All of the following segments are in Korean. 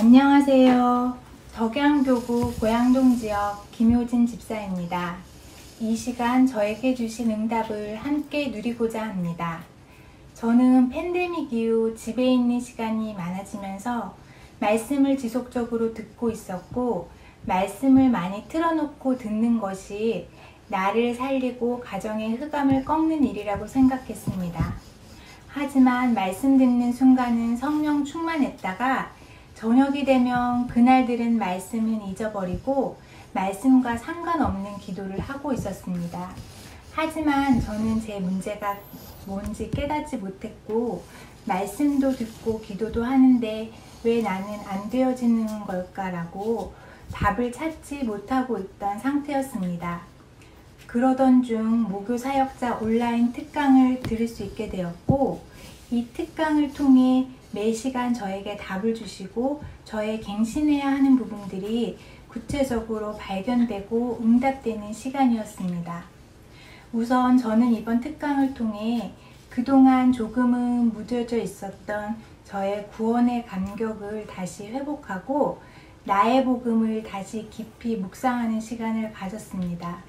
안녕하세요. 덕양교구 고양동 지역 김효진 집사입니다. 이 시간 저에게 주신 응답을 함께 누리고자 합니다. 저는 팬데믹 이후 집에 있는 시간이 많아지면서 말씀을 지속적으로 듣고 있었고, 말씀을 많이 틀어놓고 듣는 것이 나를 살리고 가정의 흑암을 꺾는 일이라고 생각했습니다. 하지만 말씀 듣는 순간은 성령 충만했다가 저녁이 되면 그날들은 말씀은 잊어버리고 말씀과 상관없는 기도를 하고 있었습니다. 하지만 저는 제 문제가 뭔지 깨닫지 못했고 말씀도 듣고 기도도 하는데 왜 나는 안 되어지는 걸까라고 답을 찾지 못하고 있던 상태였습니다. 그러던 중 모교 사역자 온라인 특강을 들을 수 있게 되었고 이 특강을 통해 매시간 저에게 답을 주시고 저의 갱신해야 하는 부분들이 구체적으로 발견되고 응답되는 시간이었습니다. 우선 저는 이번 특강을 통해 그동안 조금은 무뎌져 있었던 저의 구원의 감격을 다시 회복하고 나의 복음을 다시 깊이 묵상하는 시간을 가졌습니다.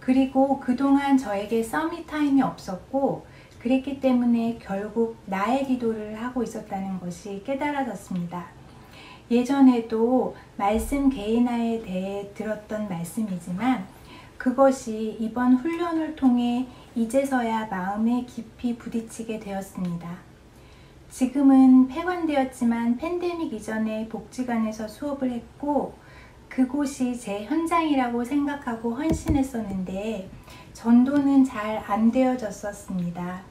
그리고 그동안 저에게 서미 타임이 없었고 그랬기 때문에 결국 나의 기도를 하고 있었다는 것이 깨달아졌습니다. 예전에도 말씀 개인화에 대해 들었던 말씀이지만 그것이 이번 훈련을 통해 이제서야 마음에 깊이 부딪히게 되었습니다. 지금은 폐관되었지만 팬데믹 이전에 복지관에서 수업을 했고 그곳이 제 현장이라고 생각하고 헌신했었는데 전도는 잘 안 되어졌었습니다.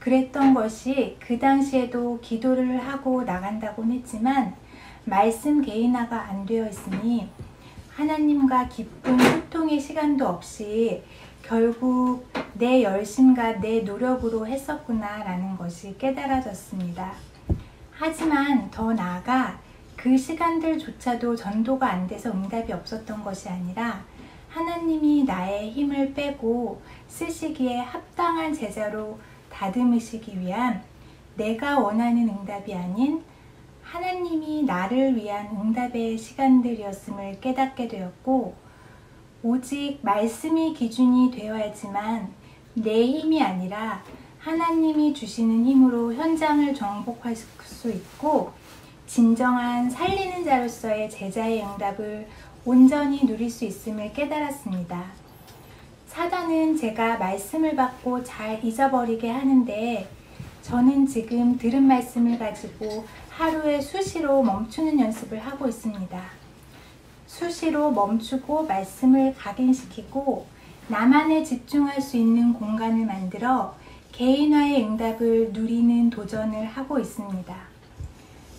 그랬던 것이 그 당시에도 기도를 하고 나간다곤 했지만 말씀 개인화가 안 되어 있으니 하나님과 깊은 소통의 시간도 없이 결국 내 열심과 내 노력으로 했었구나라는 것이 깨달아졌습니다. 하지만 더 나아가 그 시간들조차도 전도가 안 돼서 응답이 없었던 것이 아니라 하나님이 나의 힘을 빼고 쓰시기에 합당한 제자로 다듬으시기 위한 내가 원하는 응답이 아닌 하나님이 나를 위한 응답의 시간들이었음을 깨닫게 되었고, 오직 말씀이 기준이 되어야지만 내 힘이 아니라 하나님이 주시는 힘으로 현장을 정복할 수 있고, 진정한 살리는 자로서의 제자의 응답을 온전히 누릴 수 있음을 깨달았습니다. 사단은 제가 말씀을 받고 잘 잊어버리게 하는데 저는 지금 들은 말씀을 가지고 하루에 수시로 멈추는 연습을 하고 있습니다. 수시로 멈추고 말씀을 각인시키고 나만의 집중할 수 있는 공간을 만들어 개인화의 응답을 누리는 도전을 하고 있습니다.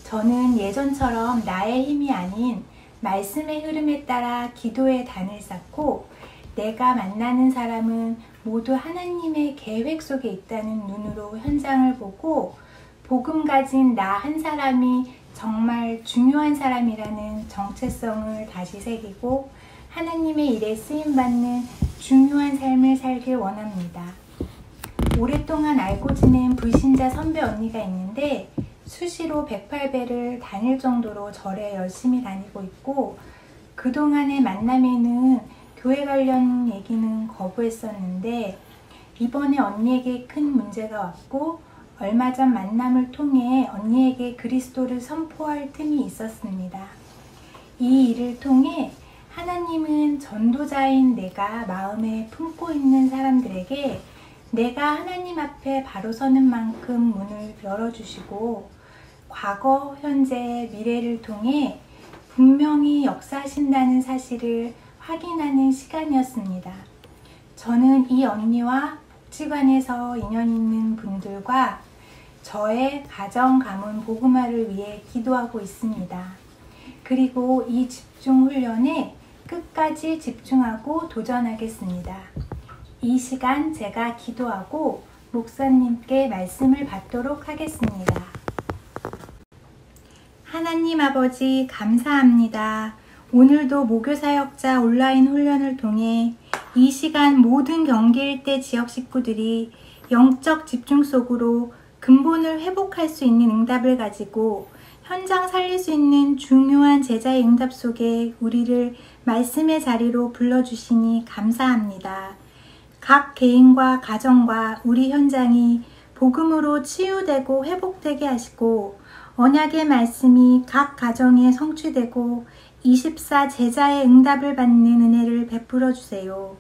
저는 예전처럼 나의 힘이 아닌 말씀의 흐름에 따라 기도의 단을 쌓고 내가 만나는 사람은 모두 하나님의 계획 속에 있다는 눈으로 현장을 보고 복음 가진 나 한 사람이 정말 중요한 사람이라는 정체성을 다시 새기고 하나님의 일에 쓰임받는 중요한 삶을 살길 원합니다. 오랫동안 알고 지낸 불신자 선배 언니가 있는데 수시로 108배를 다닐 정도로 절에 열심히 다니고 있고 그동안의 만남에는 교회 관련 얘기는 거부했었는데 이번에 언니에게 큰 문제가 왔고 얼마 전 만남을 통해 언니에게 그리스도를 선포할 틈이 있었습니다. 이 일을 통해 하나님은 전도자인 내가 마음에 품고 있는 사람들에게 내가 하나님 앞에 바로 서는 만큼 문을 열어주시고 과거, 현재, 미래를 통해 분명히 역사신다는 사실을 확인하는 시간이었습니다. 저는 이 언니와 치관에서 인연 있는 분들과 저의 가정 가문 보그마를 위해 기도하고 있습니다. 그리고 이 집중 훈련에 끝까지 집중하고 도전하겠습니다. 이 시간 제가 기도하고 목사님께 말씀을 받도록 하겠습니다. 하나님 아버지 감사합니다. 오늘도 모교사역자 온라인 훈련을 통해 이 시간 모든 경기일대 지역 식구들이 영적 집중 속으로 근본을 회복할 수 있는 응답을 가지고 현장 살릴 수 있는 중요한 제자의 응답 속에 우리를 말씀의 자리로 불러주시니 감사합니다. 각 개인과 가정과 우리 현장이 복음으로 치유되고 회복되게 하시고 언약의 말씀이 각 가정에 성취되고 24 제자의 응답을 받는 은혜를 베풀어 주세요.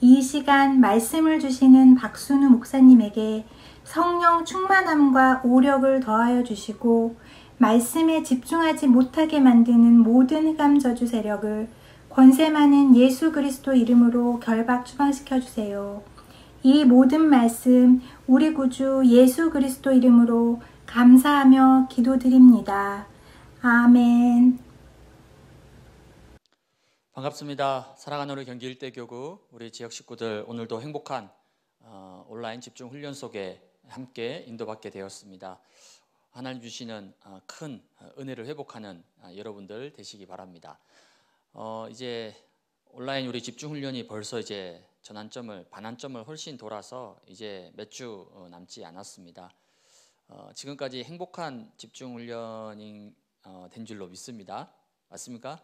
이 시간 말씀을 주시는 박순우 목사님에게 성령 충만함과 오력을 더하여 주시고 말씀에 집중하지 못하게 만드는 모든 흑암 저주 세력을 권세 많은 예수 그리스도 이름으로 결박 추방시켜 주세요. 이 모든 말씀 우리 구주 예수 그리스도 이름으로 감사하며 기도드립니다. 아멘. 반갑습니다. 사랑하는 우리 경기 일대 교구 우리 지역 식구들 오늘도 행복한 어, 온라인 집중 훈련 속에 함께 인도받게 되었습니다. 하나님 주시는 어, 큰 은혜를 회복하는 어, 여러분들 되시기 바랍니다. 어, 이제 온라인 우리 집중 훈련이 벌써 이제 전환점을 반환점을 훨씬 돌아서 이제 몇주 어, 남지 않았습니다. 어, 지금까지 행복한 집중 훈련이 어, 된 줄로 믿습니다. 맞습니까?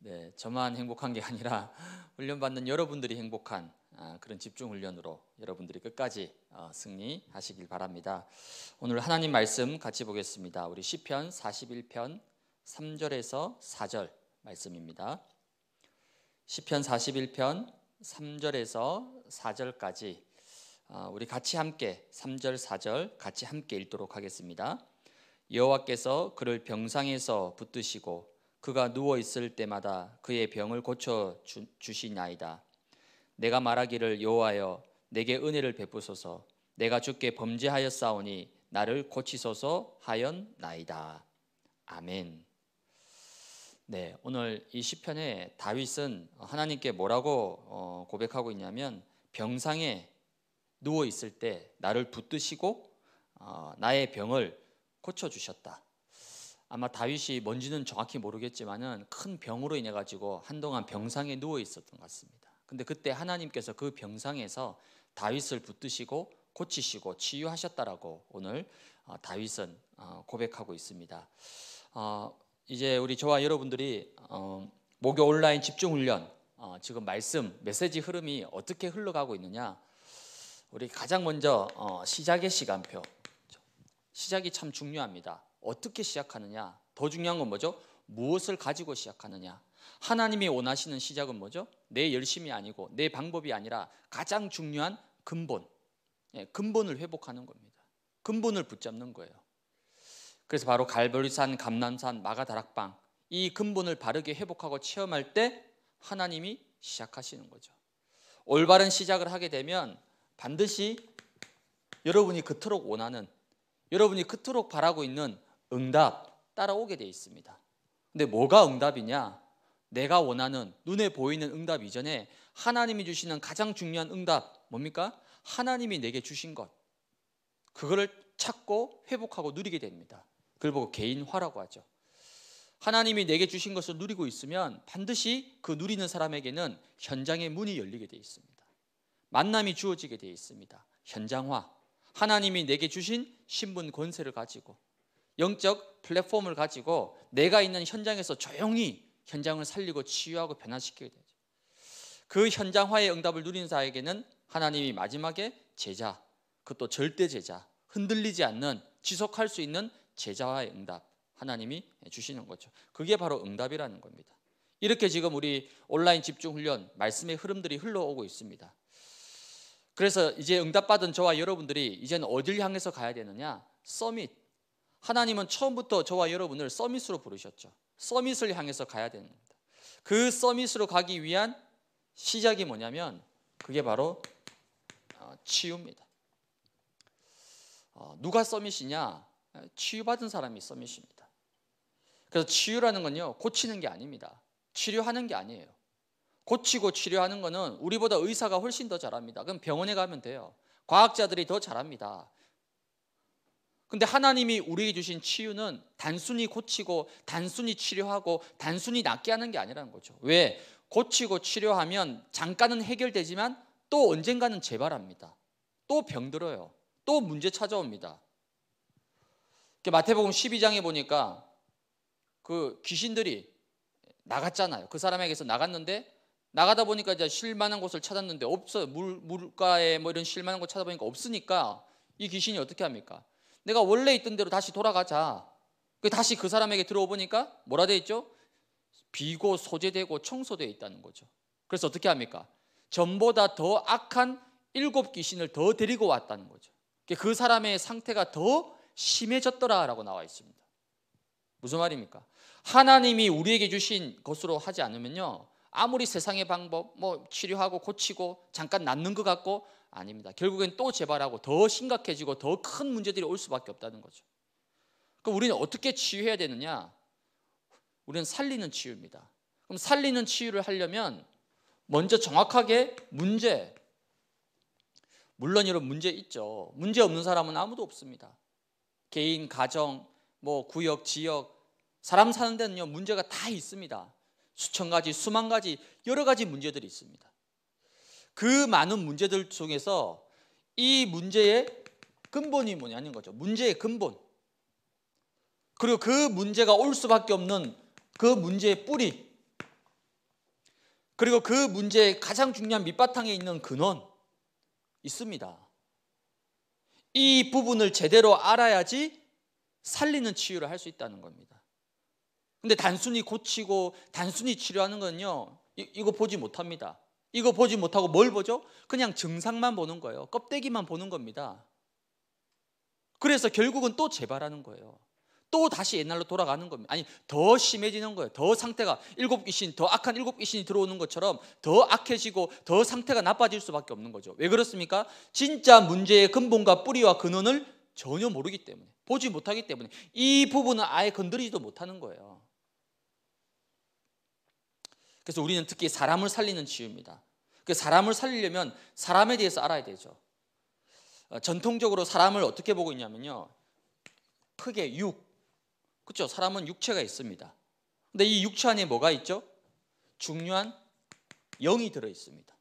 네, 저만 행복한 게 아니라 훈련 받는 여러분들이 행복한 아, 그런 집중 훈련으로 여러분들이 끝까지 어, 승리하시길 바랍니다. 오늘 하나님 말씀 같이 보겠습니다. 우리 시편 41편 3절에서 4절 말씀입니다. 시편 41편 3절에서 4절까지 아, 우리 같이 함께 3절 4절 같이 함께 읽도록 하겠습니다. 여호와께서 그를 병상에서 붙드시고 그가 누워 있을 때마다 그의 병을 고쳐 주시나이다. 내가 말하기를 여호와여 내게 은혜를 베푸소서 내가 주께 범죄하였사오니 나를 고치소서 하였나이다. 아멘. 네, 오늘 이 시편에 다윗은 하나님께 뭐라고 어, 고백하고 있냐면 병상에 누워 있을 때 나를 붙드시고 어, 나의 병을 고쳐 주셨다. 아마 다윗이 뭔지는 정확히 모르겠지만은 큰 병으로 인해 가지고 한동안 병상에 누워 있었던 것 같습니다. 근데 그때 하나님께서 그 병상에서 다윗을 붙드시고 고치시고 치유하셨다라고 오늘 어, 다윗은 어, 고백하고 있습니다. 어, 이제 우리 저와 여러분들이 어, 목요 온라인 집중 훈련 어, 지금 말씀 메시지 흐름이 어떻게 흘러가고 있느냐 우리 가장 먼저 어, 시작의 시간표 시작이 참 중요합니다 어떻게 시작하느냐 더 중요한 건 뭐죠? 무엇을 가지고 시작하느냐 하나님이 원하시는 시작은 뭐죠? 내 열심이 아니고 내 방법이 아니라 가장 중요한 근본 예, 근본을 회복하는 겁니다 근본을 붙잡는 거예요 그래서 바로 갈보리산, 감남산, 마가다락방 이 근본을 바르게 회복하고 체험할 때 하나님이 시작하시는 거죠 올바른 시작을 하게 되면 반드시 여러분이 그토록 원하는 여러분이 그토록 바라고 있는 응답 따라오게 돼 있습니다. 근데 뭐가 응답이냐? 내가 원하는 눈에 보이는 응답 이전에 하나님이 주시는 가장 중요한 응답 뭡니까? 하나님이 내게 주신 것. 그거를 찾고 회복하고 누리게 됩니다. 그걸 보고 개인화라고 하죠. 하나님이 내게 주신 것을 누리고 있으면 반드시 그 누리는 사람에게는 현장의 문이 열리게 돼 있습니다. 만남이 주어지게 되어 있습니다. 현장화. 하나님이 내게 주신 신분 권세를 가지고 영적 플랫폼을 가지고 내가 있는 현장에서 조용히 현장을 살리고 치유하고 변화시키게 되죠. 그 현장화의 응답을 누린 자에게는 하나님이 마지막에 제자, 그것도 절대 제자, 흔들리지 않는 지속할 수 있는 제자와의 응답 하나님이 주시는 거죠. 그게 바로 응답이라는 겁니다. 이렇게 지금 우리 온라인 집중 훈련 말씀의 흐름들이 흘러오고 있습니다. 그래서 이제 응답받은 저와 여러분들이 이제는 어딜 향해서 가야 되느냐? 서밋. 하나님은 처음부터 저와 여러분을 서밋으로 부르셨죠. 서밋을 향해서 가야 됩니다. 그 서밋으로 가기 위한 시작이 뭐냐면 그게 바로 어, 치유입니다. 어, 누가 서밋이냐? 치유받은 사람이 서밋입니다. 그래서 치유라는 건요, 고치는 게 아닙니다. 치료하는 게 아니에요. 고치고 치료하는 거는 우리보다 의사가 훨씬 더 잘합니다. 그럼 병원에 가면 돼요. 과학자들이 더 잘합니다. 근데 하나님이 우리에게 주신 치유는 단순히 고치고 단순히 치료하고 단순히 낫게 하는 게 아니라는 거죠. 왜? 고치고 치료하면 잠깐은 해결되지만 또 언젠가는 재발합니다. 또 병들어요. 또 문제 찾아옵니다. 마태복음 12장에 보니까 그 귀신들이 나갔잖아요. 그 사람에게서 나갔는데 나가다 보니까 이제 쉴만한 곳을 찾았는데 없어요. 물, 물가에 뭐 이런 쉴만한 곳 찾아보니까 없으니까 이 귀신이 어떻게 합니까? 내가 원래 있던 대로 다시 돌아가자. 그 다시 그 사람에게 들어오보니까 뭐라 돼 있죠? 비고 소재되고 청소되어 있다는 거죠. 그래서 어떻게 합니까? 전보다 더 악한 일곱 귀신을 더 데리고 왔다는 거죠. 그 사람의 상태가 더 심해졌더라라고 나와 있습니다. 무슨 말입니까? 하나님이 우리에게 주신 것으로 하지 않으면요. 아무리 세상의 방법 뭐 치료하고 고치고 잠깐 낫는 것 같고 아닙니다. 결국엔 또 재발하고 더 심각해지고 더 큰 문제들이 올 수밖에 없다는 거죠. 그럼 우리는 어떻게 치유해야 되느냐? 우리는 살리는 치유입니다. 그럼 살리는 치유를 하려면 먼저 정확하게 문제 물론 이런 문제 있죠. 문제 없는 사람은 아무도 없습니다. 개인, 가정, 뭐 구역, 지역 사람 사는 데는요 문제가 다 있습니다. 수천 가지, 수만 가지, 여러 가지 문제들이 있습니다. 그 많은 문제들 중에서 이 문제의 근본이 뭐냐는 거죠. 문제의 근본. 그리고 그 문제가 올 수밖에 없는 그 문제의 뿌리. 그리고 그 문제의 가장 중요한 밑바탕에 있는 근원 있습니다. 이 부분을 제대로 알아야지 살리는 치유를 할 수 있다는 겁니다. 근데 단순히 고치고 단순히 치료하는 건요. 이, 이거 보지 못합니다. 이거 보지 못하고 뭘 보죠? 그냥 증상만 보는 거예요. 껍데기만 보는 겁니다. 그래서 결국은 또 재발하는 거예요. 또 다시 옛날로 돌아가는 겁니다. 아니, 더 심해지는 거예요. 더 상태가 일곱 귀신, 더 악한 일곱 귀신이 들어오는 것처럼 더 악해지고 더 상태가 나빠질 수밖에 없는 거죠. 왜 그렇습니까? 진짜 문제의 근본과 뿌리와 근원을 전혀 모르기 때문에, 보지 못하기 때문에 이 부분은 아예 건드리지도 못하는 거예요. 그래서 우리는 특히 사람을 살리는 치유입니다. 그 사람을 살리려면 사람에 대해서 알아야 되죠. 어, 전통적으로 사람을 어떻게 보고 있냐면요. 크게 육. 그렇죠? 사람은 육체가 있습니다. 근데 이 육체 안에 뭐가 있죠? 중요한 영이 들어 있습니다.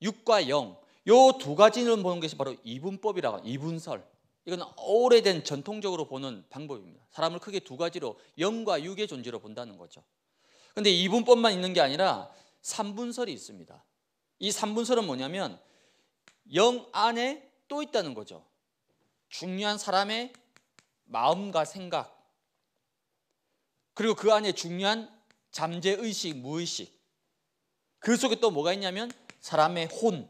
육과 영. 요 두 가지를 보는 것이 바로 이분법이라고 이분설. 이건 오래된 전통적으로 보는 방법입니다. 사람을 크게 두 가지로 영과 육의 존재로 본다는 거죠. 근데 2분법만 있는 게 아니라 3분설이 있습니다. 이 3분설은 뭐냐면 영 안에 또 있다는 거죠. 중요한 사람의 마음과 생각 그리고 그 안에 중요한 잠재의식, 무의식 그 속에 또 뭐가 있냐면 사람의 혼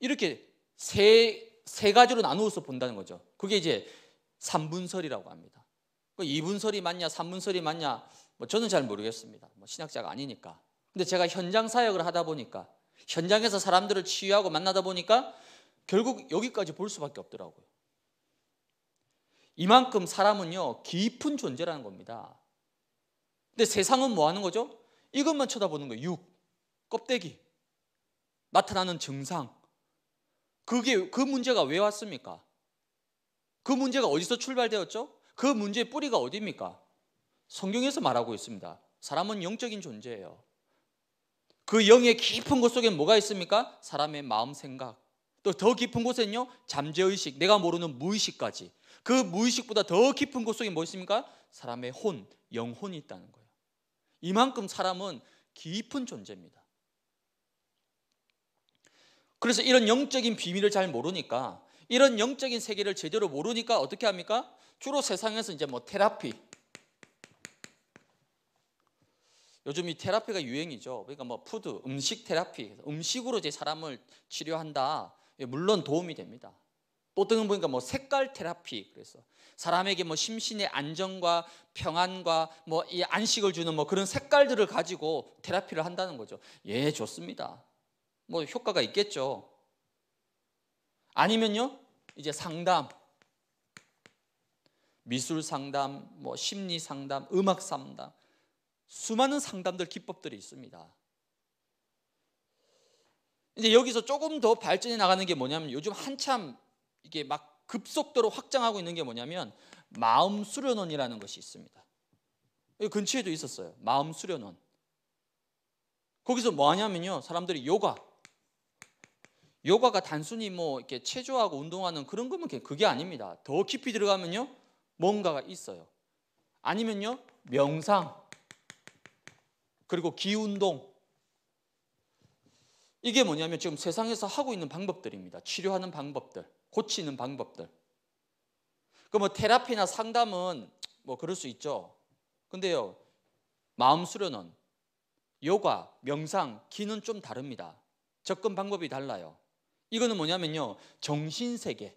이렇게 세, 세 가지로 나누어서 본다는 거죠. 그게 이제 3분설이라고 합니다. 2분설이 그 맞냐 3분설이 맞냐 뭐 저는 잘 모르겠습니다. 뭐 신학자가 아니니까. 근데 제가 현장 사역을 하다 보니까 현장에서 사람들을 치유하고 만나다 보니까 결국 여기까지 볼 수밖에 없더라고요. 이만큼 사람은요, 깊은 존재라는 겁니다. 근데 세상은 뭐 하는 거죠? 이것만 쳐다보는 거예요. 육, 껍데기, 나타나는 증상. 그게, 그 문제가 왜 왔습니까? 그 문제가 어디서 출발되었죠? 그 문제의 뿌리가 어디입니까? 성경에서 말하고 있습니다. 사람은 영적인 존재예요. 그 영의 깊은 곳 속에 뭐가 있습니까? 사람의 마음 생각. 또 더 깊은 곳에는요, 잠재의식, 내가 모르는 무의식까지. 그 무의식보다 더 깊은 곳 속에 뭐 있습니까? 사람의 혼, 영혼이 있다는 거예요. 이만큼 사람은 깊은 존재입니다. 그래서 이런 영적인 비밀을 잘 모르니까, 이런 영적인 세계를 제대로 모르니까 어떻게 합니까? 주로 세상에서 이제 뭐 테라피, 요즘 이 테라피가 유행이죠. 그러니까 뭐 푸드, 음식 테라피, 음식으로 이제 사람을 치료한다. 물론 도움이 됩니다. 또 등은 보니까 뭐 색깔 테라피 그래서 사람에게 뭐 심신의 안정과 평안과 뭐 이 안식을 주는 뭐 그런 색깔들을 가지고 테라피를 한다는 거죠. 예, 좋습니다. 뭐 효과가 있겠죠. 아니면요 이제 상담, 미술 상담, 뭐 심리 상담, 음악 상담, 수많은 상담들 기법들이 있습니다. 이제 여기서 조금 더 발전해 나가는 게 뭐냐면 요즘 한참 이게 막 급속도로 확장하고 있는 게 뭐냐면 마음 수련원이라는 것이 있습니다. 여기 근처에도 있었어요. 마음 수련원. 거기서 뭐 하냐면요. 사람들이 요가 요가가 단순히 뭐 이렇게 체조하고 운동하는 그런 거면 그게 아닙니다. 더 깊이 들어가면요. 뭔가가 있어요. 아니면요. 명상 그리고 기운동. 이게 뭐냐면 지금 세상에서 하고 있는 방법들입니다. 치료하는 방법들, 고치는 방법들. 그뭐 테라피나 상담은 뭐 그럴 수 있죠. 근데요, 마음 수련은 요가, 명상, 기는 좀 다릅니다. 접근 방법이 달라요. 이거는 뭐냐면요, 정신 세계,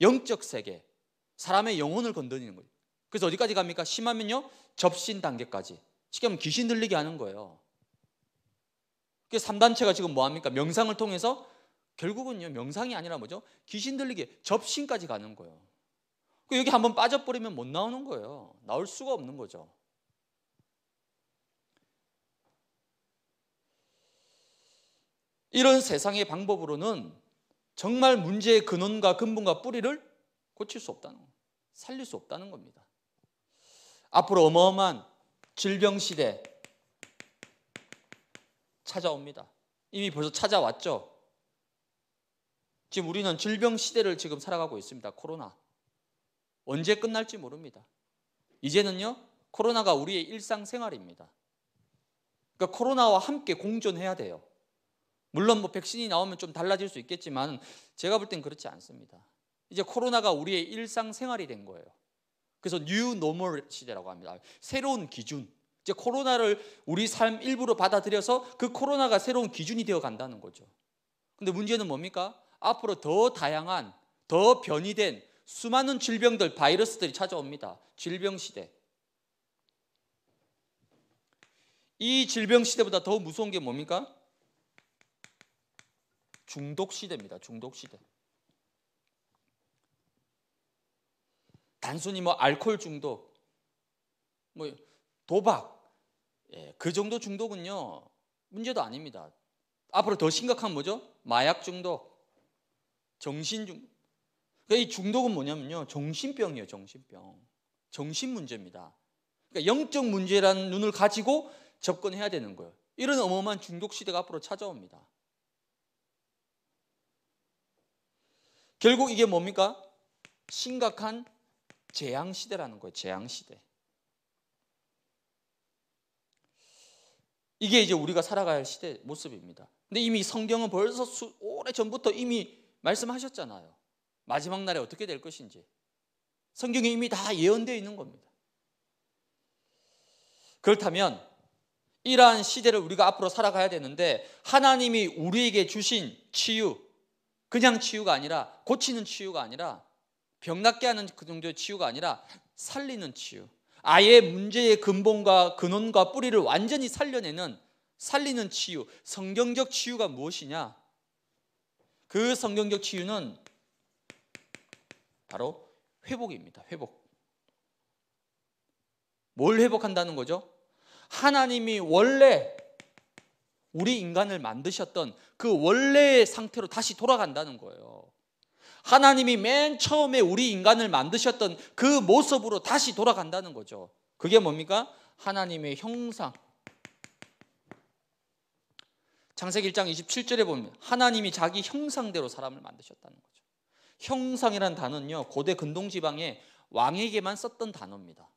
영적 세계, 사람의 영혼을 건드리는 거예요. 그래서 어디까지 갑니까? 심하면요, 접신 단계까지. 쉽게 하면 귀신 들리게 하는 거예요. 그 3단체가 지금 뭐합니까? 명상을 통해서 결국은요, 명상이 아니라 뭐죠? 귀신 들리게 접신까지 가는 거예요. 그 여기 한번 빠져버리면 못 나오는 거예요. 나올 수가 없는 거죠. 이런 세상의 방법으로는 정말 문제의 근원과 근본과 뿌리를 고칠 수 없다는 거, 살릴 수 없다는 겁니다. 앞으로 어마어마한 질병 시대 찾아옵니다. 이미 벌써 찾아왔죠. 지금 우리는 질병 시대를 지금 살아가고 있습니다. 코로나. 언제 끝날지 모릅니다. 이제는요, 코로나가 우리의 일상생활입니다. 그러니까 코로나와 함께 공존해야 돼요. 물론 뭐 백신이 나오면 좀 달라질 수 있겠지만 제가 볼 땐 그렇지 않습니다. 이제 코로나가 우리의 일상생활이 된 거예요. 그래서 뉴 노멀 시대라고 합니다. 새로운 기준. 이제 코로나를 우리 삶 일부로 받아들여서 그 코로나가 새로운 기준이 되어 간다는 거죠. 근데 문제는 뭡니까? 앞으로 더 다양한, 더 변이된 수많은 질병들, 바이러스들이 찾아옵니다. 질병 시대. 이 질병 시대보다 더 무서운 게 뭡니까? 중독 시대입니다. 중독 시대. 단순히 뭐 알코올 중독, 뭐 도박, 예, 그 정도 중독은요 문제도 아닙니다. 앞으로 더 심각한 뭐죠? 마약 중독, 정신 중. 그러니까 이 중독은 뭐냐면요 정신병이에요, 정신병, 정신 문제입니다. 그러니까 영적 문제라는 눈을 가지고 접근해야 되는 거예요. 이런 어마어마한 중독 시대가 앞으로 찾아옵니다. 결국 이게 뭡니까? 심각한 재앙 시대라는 거예요. 재앙 시대. 이게 이제 우리가 살아가야할 시대 모습입니다. 근데 이미 성경은 벌써 수, 오래 전부터 이미 말씀하셨잖아요. 마지막 날에 어떻게 될 것인지. 성경이 이미 다 예언되어 있는 겁니다. 그렇다면 이러한 시대를 우리가 앞으로 살아가야 되는데 하나님이 우리에게 주신 치유, 그냥 치유가 아니라 고치는 치유가 아니라 병낫게 하는 그 정도의 치유가 아니라 살리는 치유. 아예 문제의 근본과 근원과 뿌리를 완전히 살려내는 살리는 치유. 성경적 치유가 무엇이냐? 그 성경적 치유는 바로 회복입니다. 회복. 뭘 회복한다는 거죠? 하나님이 원래 우리 인간을 만드셨던 그 원래의 상태로 다시 돌아간다는 거예요. 하나님이 맨 처음에 우리 인간을 만드셨던 그 모습으로 다시 돌아간다는 거죠. 그게 뭡니까? 하나님의 형상. 창세기 1장 27절에 보면 하나님이 자기 형상대로 사람을 만드셨다는 거죠. 형상이란 단어는요. 고대 근동 지방의 왕에게만 썼던 단어입니다.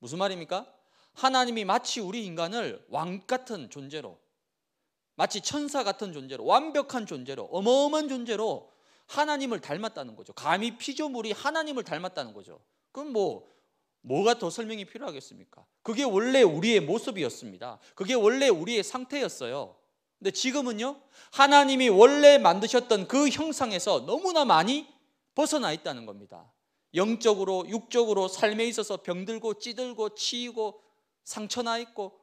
무슨 말입니까? 하나님이 마치 우리 인간을 왕 같은 존재로 마치 천사 같은 존재로 완벽한 존재로 어마어마한 존재로 하나님을 닮았다는 거죠. 감히 피조물이 하나님을 닮았다는 거죠. 그럼 뭐 뭐가 더 설명이 필요하겠습니까? 그게 원래 우리의 모습이었습니다. 그게 원래 우리의 상태였어요. 근데 지금은요. 하나님이 원래 만드셨던 그 형상에서 너무나 많이 벗어나 있다는 겁니다. 영적으로, 육적으로 삶에 있어서 병들고 찌들고 치이고 상처나 있고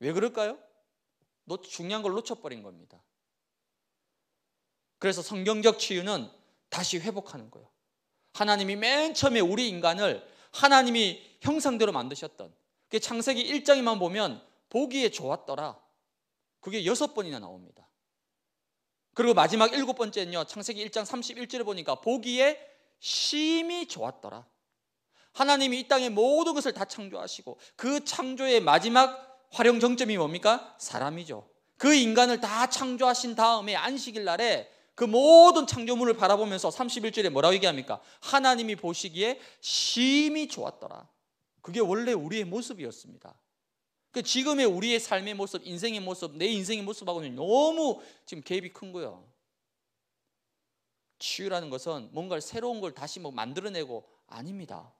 왜 그럴까요? 너 중요한 걸 놓쳐버린 겁니다. 그래서 성경적 치유는 다시 회복하는 거예요. 하나님이 맨 처음에 우리 인간을 하나님이 형상대로 만드셨던 그 창세기 1장에만 보면 보기에 좋았더라. 그게 여섯 번이나 나옵니다. 그리고 마지막 일곱 번째는요. 창세기 1장 31절에 보니까 보기에 심히 좋았더라. 하나님이 이 땅의 모든 것을 다 창조하시고 그 창조의 마지막 활용 정점이 뭡니까? 사람이죠. 그 인간을 다 창조하신 다음에 안식일 날에 그 모든 창조물을 바라보면서 31절에 뭐라고 얘기합니까? 하나님이 보시기에 심히 좋았더라. 그게 원래 우리의 모습이었습니다. 그 지금의 우리의 삶의 모습, 인생의 모습, 내 인생의 모습하고는 너무 지금 갭이 큰 거예요. 치유라는 것은 뭔가 새로운 걸 다시 뭐 만들어내고 아닙니다.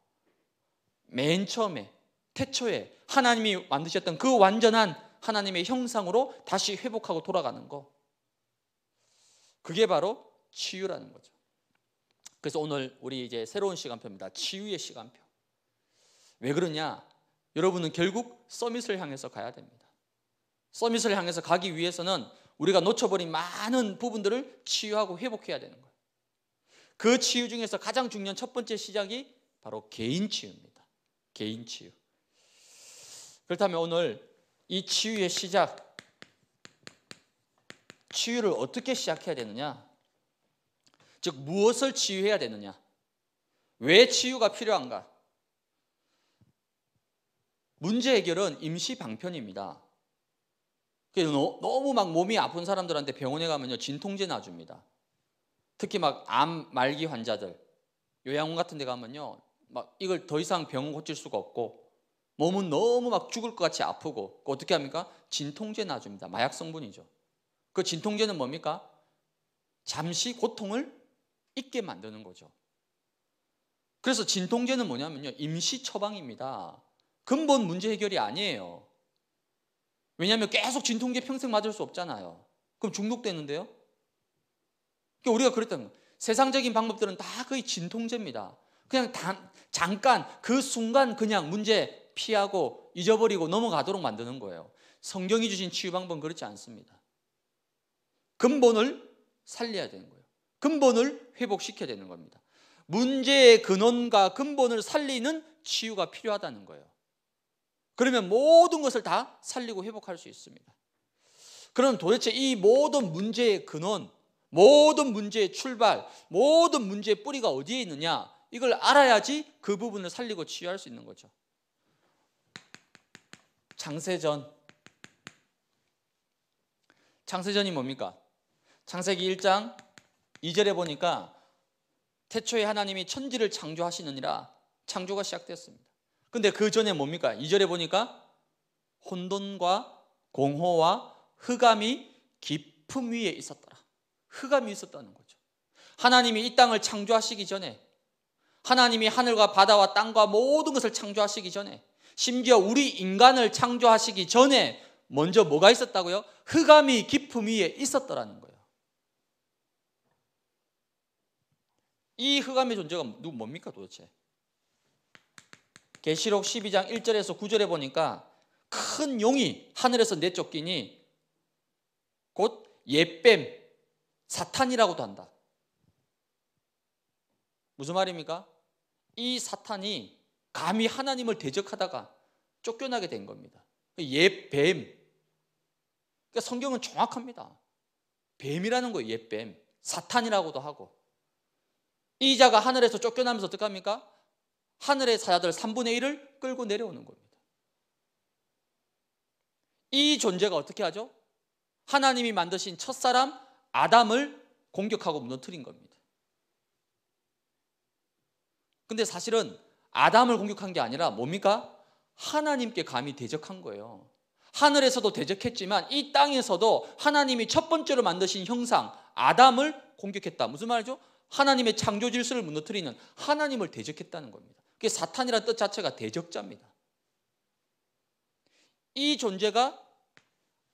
맨 처음에 태초에 하나님이 만드셨던 그 완전한 하나님의 형상으로 다시 회복하고 돌아가는 거. 그게 바로 치유라는 거죠. 그래서 오늘 우리 이제 새로운 시간표입니다. 치유의 시간표. 왜 그러냐? 여러분은 결국 서밋을 향해서 가야 됩니다. 서밋을 향해서 가기 위해서는 우리가 놓쳐버린 많은 부분들을 치유하고 회복해야 되는 거예요. 그 치유 중에서 가장 중요한 첫 번째 시작이 바로 개인 치유입니다. 개인 치유. 그렇다면 오늘 이 치유의 시작, 치유를 어떻게 시작해야 되느냐? 즉 무엇을 치유해야 되느냐? 왜 치유가 필요한가? 문제 해결은 임시 방편입니다. 너무 막 몸이 아픈 사람들한테 병원에 가면요 진통제 놔줍니다. 특히 막 암 말기 환자들 요양원 같은 데 가면요 막 이걸 더 이상 병원 고칠 수가 없고 몸은 너무 막 죽을 것 같이 아프고 어떻게 합니까? 진통제 놔줍니다. 마약 성분이죠. 그 진통제는 뭡니까? 잠시 고통을 잊게 만드는 거죠. 그래서 진통제는 뭐냐면요. 임시 처방입니다. 근본 문제 해결이 아니에요. 왜냐하면 계속 진통제 평생 맞을 수 없잖아요. 그럼 중독되는데요? 그러니까 우리가 그랬던 거예요. 세상적인 방법들은 다 거의 진통제입니다. 그냥 단, 잠깐 그 순간 그냥 문제 피하고 잊어버리고 넘어가도록 만드는 거예요. 성경이 주신 치유 방법은 그렇지 않습니다. 근본을 살려야 되는 거예요. 근본을 회복시켜야 되는 겁니다. 문제의 근원과 근본을 살리는 치유가 필요하다는 거예요. 그러면 모든 것을 다 살리고 회복할 수 있습니다. 그럼 도대체 이 모든 문제의 근원, 모든 문제의 출발, 모든 문제의 뿌리가 어디에 있느냐? 이걸 알아야지 그 부분을 살리고 치유할 수 있는 거죠. 장세전. 장세전이 뭡니까? 창세기 1장 2절에 보니까 태초에 하나님이 천지를 창조하시느니라 창조가 시작되었습니다 근데 그 전에 뭡니까? 2절에 보니까 혼돈과 공허와 흑암이 깊음 위에 있었더라. 흑암이 있었다는 거죠. 하나님이 이 땅을 창조하시기 전에 하나님이 하늘과 바다와 땅과 모든 것을 창조하시기 전에 심지어 우리 인간을 창조하시기 전에 먼저 뭐가 있었다고요? 흑암이 깊음 위에 있었더라는 거예요. 이 흑암의 존재가 누 뭡니까 도대체? 계시록 12장 1절에서 9절에 보니까 큰 용이 하늘에서 내쫓기니 곧 예뱀 사탄이라고도 한다. 무슨 말입니까? 이 사탄이 감히 하나님을 대적하다가 쫓겨나게 된 겁니다. 예뱀. 그 그러니까 성경은 정확합니다. 뱀이라는 거예요. 예뱀. 사탄이라고도 하고. 이 자가 하늘에서 쫓겨나면서 어떡합니까? 하늘의 사자들 3분의 1을 끌고 내려오는 겁니다. 이 존재가 어떻게 하죠? 하나님이 만드신 첫사람 아담을 공격하고 무너뜨린 겁니다. 근데 사실은 아담을 공격한 게 아니라 뭡니까? 하나님께 감히 대적한 거예요. 하늘에서도 대적했지만 이 땅에서도 하나님이 첫 번째로 만드신 형상 아담을 공격했다. 무슨 말이죠? 하나님의 창조 질서를 무너뜨리는 하나님을 대적했다는 겁니다. 그게 사탄이라는 뜻 자체가 대적자입니다. 이 존재가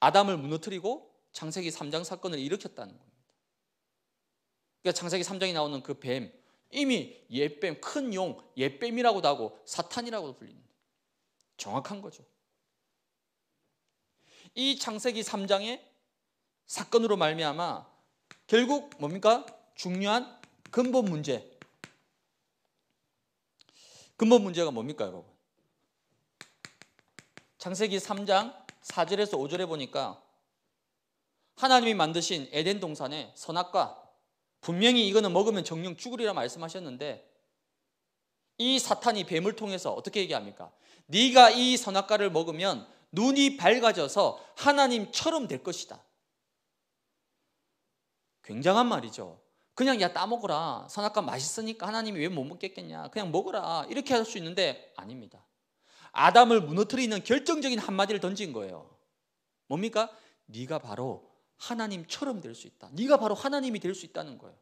아담을 무너뜨리고 창세기 3장 사건을 일으켰다는 겁니다. 그러니까 창세기 3장에 나오는 그 뱀, 이미 예뱀, 큰 용, 예뱀이라고도 하고 사탄이라고도 불립니다. 정확한 거죠. 이 창세기 3장의 사건으로 말미암아 결국 뭡니까? 중요한 근본 문제. 근본 문제가 뭡니까, 여러분? 창세기 3장 4절에서 5절에 보니까 하나님이 만드신 에덴 동산의 선악과 분명히 이거는 먹으면 정령 죽으리라 말씀하셨는데 이 사탄이 뱀을 통해서 어떻게 얘기합니까? 네가 이 선악과를 먹으면 눈이 밝아져서 하나님처럼 될 것이다. 굉장한 말이죠. 그냥 야 따먹어라. 선악과 맛있으니까 하나님이 왜 못 먹겠겠냐. 그냥 먹어라. 이렇게 할 수 있는데 아닙니다. 아담을 무너뜨리는 결정적인 한마디를 던진 거예요. 뭡니까? 네가 바로 하나님처럼 될 수 있다. 네가 바로 하나님이 될 수 있다는 거예요.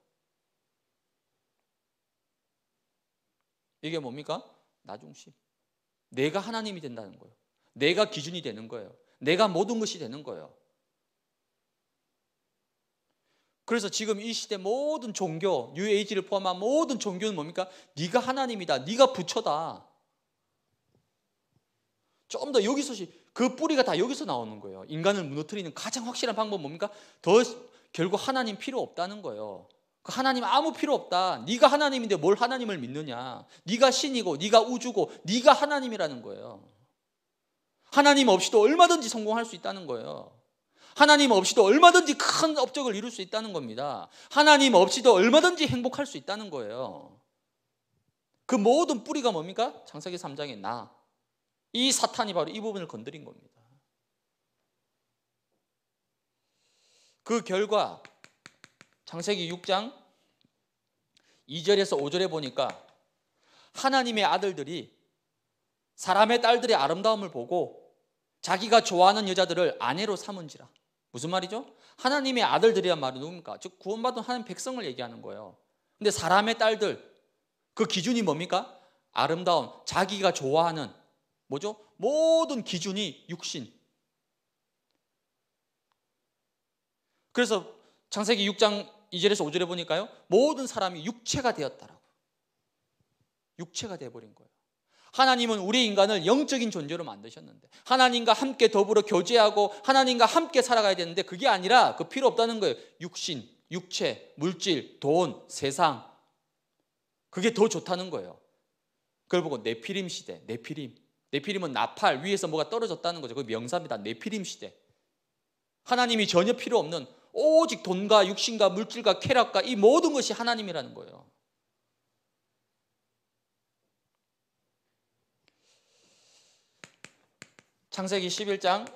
이게 뭡니까? 나중심. 내가 하나님이 된다는 거예요. 내가 기준이 되는 거예요. 내가 모든 것이 되는 거예요. 그래서 지금 이 시대 모든 종교, 뉴에이지를 포함한 모든 종교는 뭡니까? 네가 하나님이다. 네가 부처다. 좀 더 여기서 그 뿌리가 다 여기서 나오는 거예요. 인간을 무너뜨리는 가장 확실한 방법은 뭡니까? 더 결국 하나님 필요 없다는 거예요. 그 하나님 아무 필요 없다. 네가 하나님인데 뭘 하나님을 믿느냐? 네가 신이고 네가 우주고 네가 하나님이라는 거예요. 하나님 없이도 얼마든지 성공할 수 있다는 거예요. 하나님 없이도 얼마든지 큰 업적을 이룰 수 있다는 겁니다. 하나님 없이도 얼마든지 행복할 수 있다는 거예요. 그 모든 뿌리가 뭡니까? 창세기 3장의 나. 이 사탄이 바로 이 부분을 건드린 겁니다. 그 결과 창세기 6장 2절에서 5절에 보니까 하나님의 아들들이 사람의 딸들의 아름다움을 보고 자기가 좋아하는 여자들을 아내로 삼은지라. 무슨 말이죠? 하나님의 아들들이란 말은 누굽니까? 즉 구원받은 하나님 백성을 얘기하는 거예요. 근데 사람의 딸들 그 기준이 뭡니까? 아름다운 자기가 좋아하는 뭐죠? 모든 기준이 육신. 그래서 창세기 6장 2절에서 5절에 보니까요. 모든 사람이 육체가 되었다라고. 육체가 되 버린 거예요. 하나님은 우리 인간을 영적인 존재로 만드셨는데 하나님과 함께 더불어 교제하고 하나님과 함께 살아가야 되는데 그게 아니라 그 필요 없다는 거예요. 육신, 육체, 물질, 돈, 세상. 그게 더 좋다는 거예요. 그걸 보고 내피림 시대, 내피림내피림은 나팔 위에서 뭐가 떨어졌다는 거죠. 그 명사입니다. 내피림 시대. 하나님이 전혀 필요 없는 오직 돈과 육신과 물질과 쾌락과 이 모든 것이 하나님이라는 거예요. 창세기 11장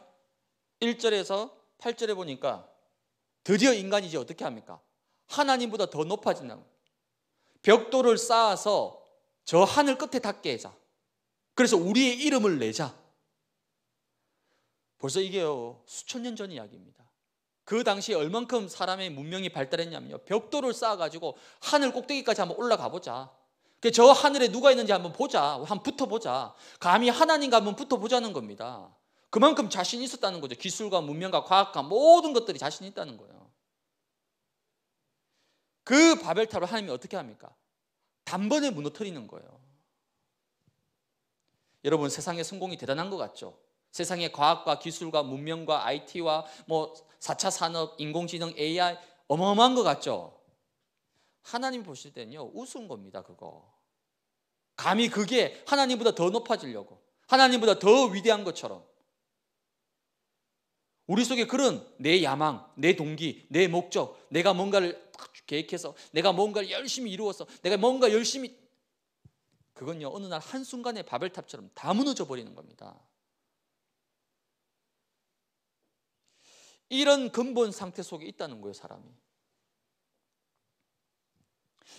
1절에서 8절에 보니까 드디어 인간이 이제 어떻게 합니까? 하나님보다 더 높아진다고. 벽돌을 쌓아서 저 하늘 끝에 닿게 하자. 그래서 우리의 이름을 내자. 벌써 이게 수천 년 전 이야기입니다. 그 당시 얼만큼 사람의 문명이 발달했냐면요. 벽돌을 쌓아가지고 하늘 꼭대기까지 한번 올라가 보자. 그 저 하늘에 누가 있는지 한번 보자. 한번 붙어보자. 감히 하나님과 한번 붙어보자는 겁니다. 그만큼 자신 있었다는 거죠. 기술과 문명과 과학과 모든 것들이 자신 있다는 거예요. 그 바벨탑을 하나님이 어떻게 합니까? 단번에 무너뜨리는 거예요. 여러분 세상의 성공이 대단한 것 같죠? 세상의 과학과 기술과 문명과 IT와 뭐 4차 산업, 인공지능, AI 어마어마한 것 같죠? 하나님 보실 때는요 우스운 겁니다 그거 감히 그게 하나님보다 더 높아지려고 하나님보다 더 위대한 것처럼 우리 속에 그런 내 야망, 내 동기, 내 목적, 내가 뭔가를 계획해서 내가 뭔가를 열심히 이루어서 내가 뭔가 열심히 그건요 어느 날 한순간에 바벨탑처럼 다 무너져 버리는 겁니다. 이런 근본 상태 속에 있다는 거예요, 사람이.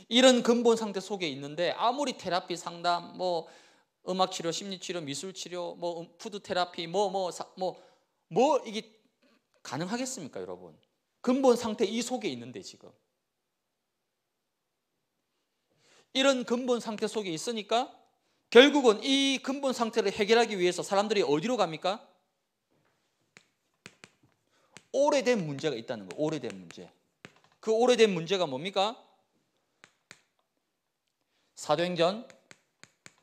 이런 근본 상태 속에 있는데 아무리 테라피 상담 뭐 음악 치료, 심리 치료, 미술 치료, 뭐 음, 푸드 테라피 뭐뭐뭐뭐 뭐 뭐, 뭐 이게 가능하겠습니까, 여러분? 근본 상태 이 속에 있는데 지금 이런 근본 상태 속에 있으니까 결국은 이 근본 상태를 해결하기 위해서 사람들이 어디로 갑니까? 오래된 문제가 있다는 거예요. 오래된 문제. 그 오래된 문제가 뭡니까? 사도행전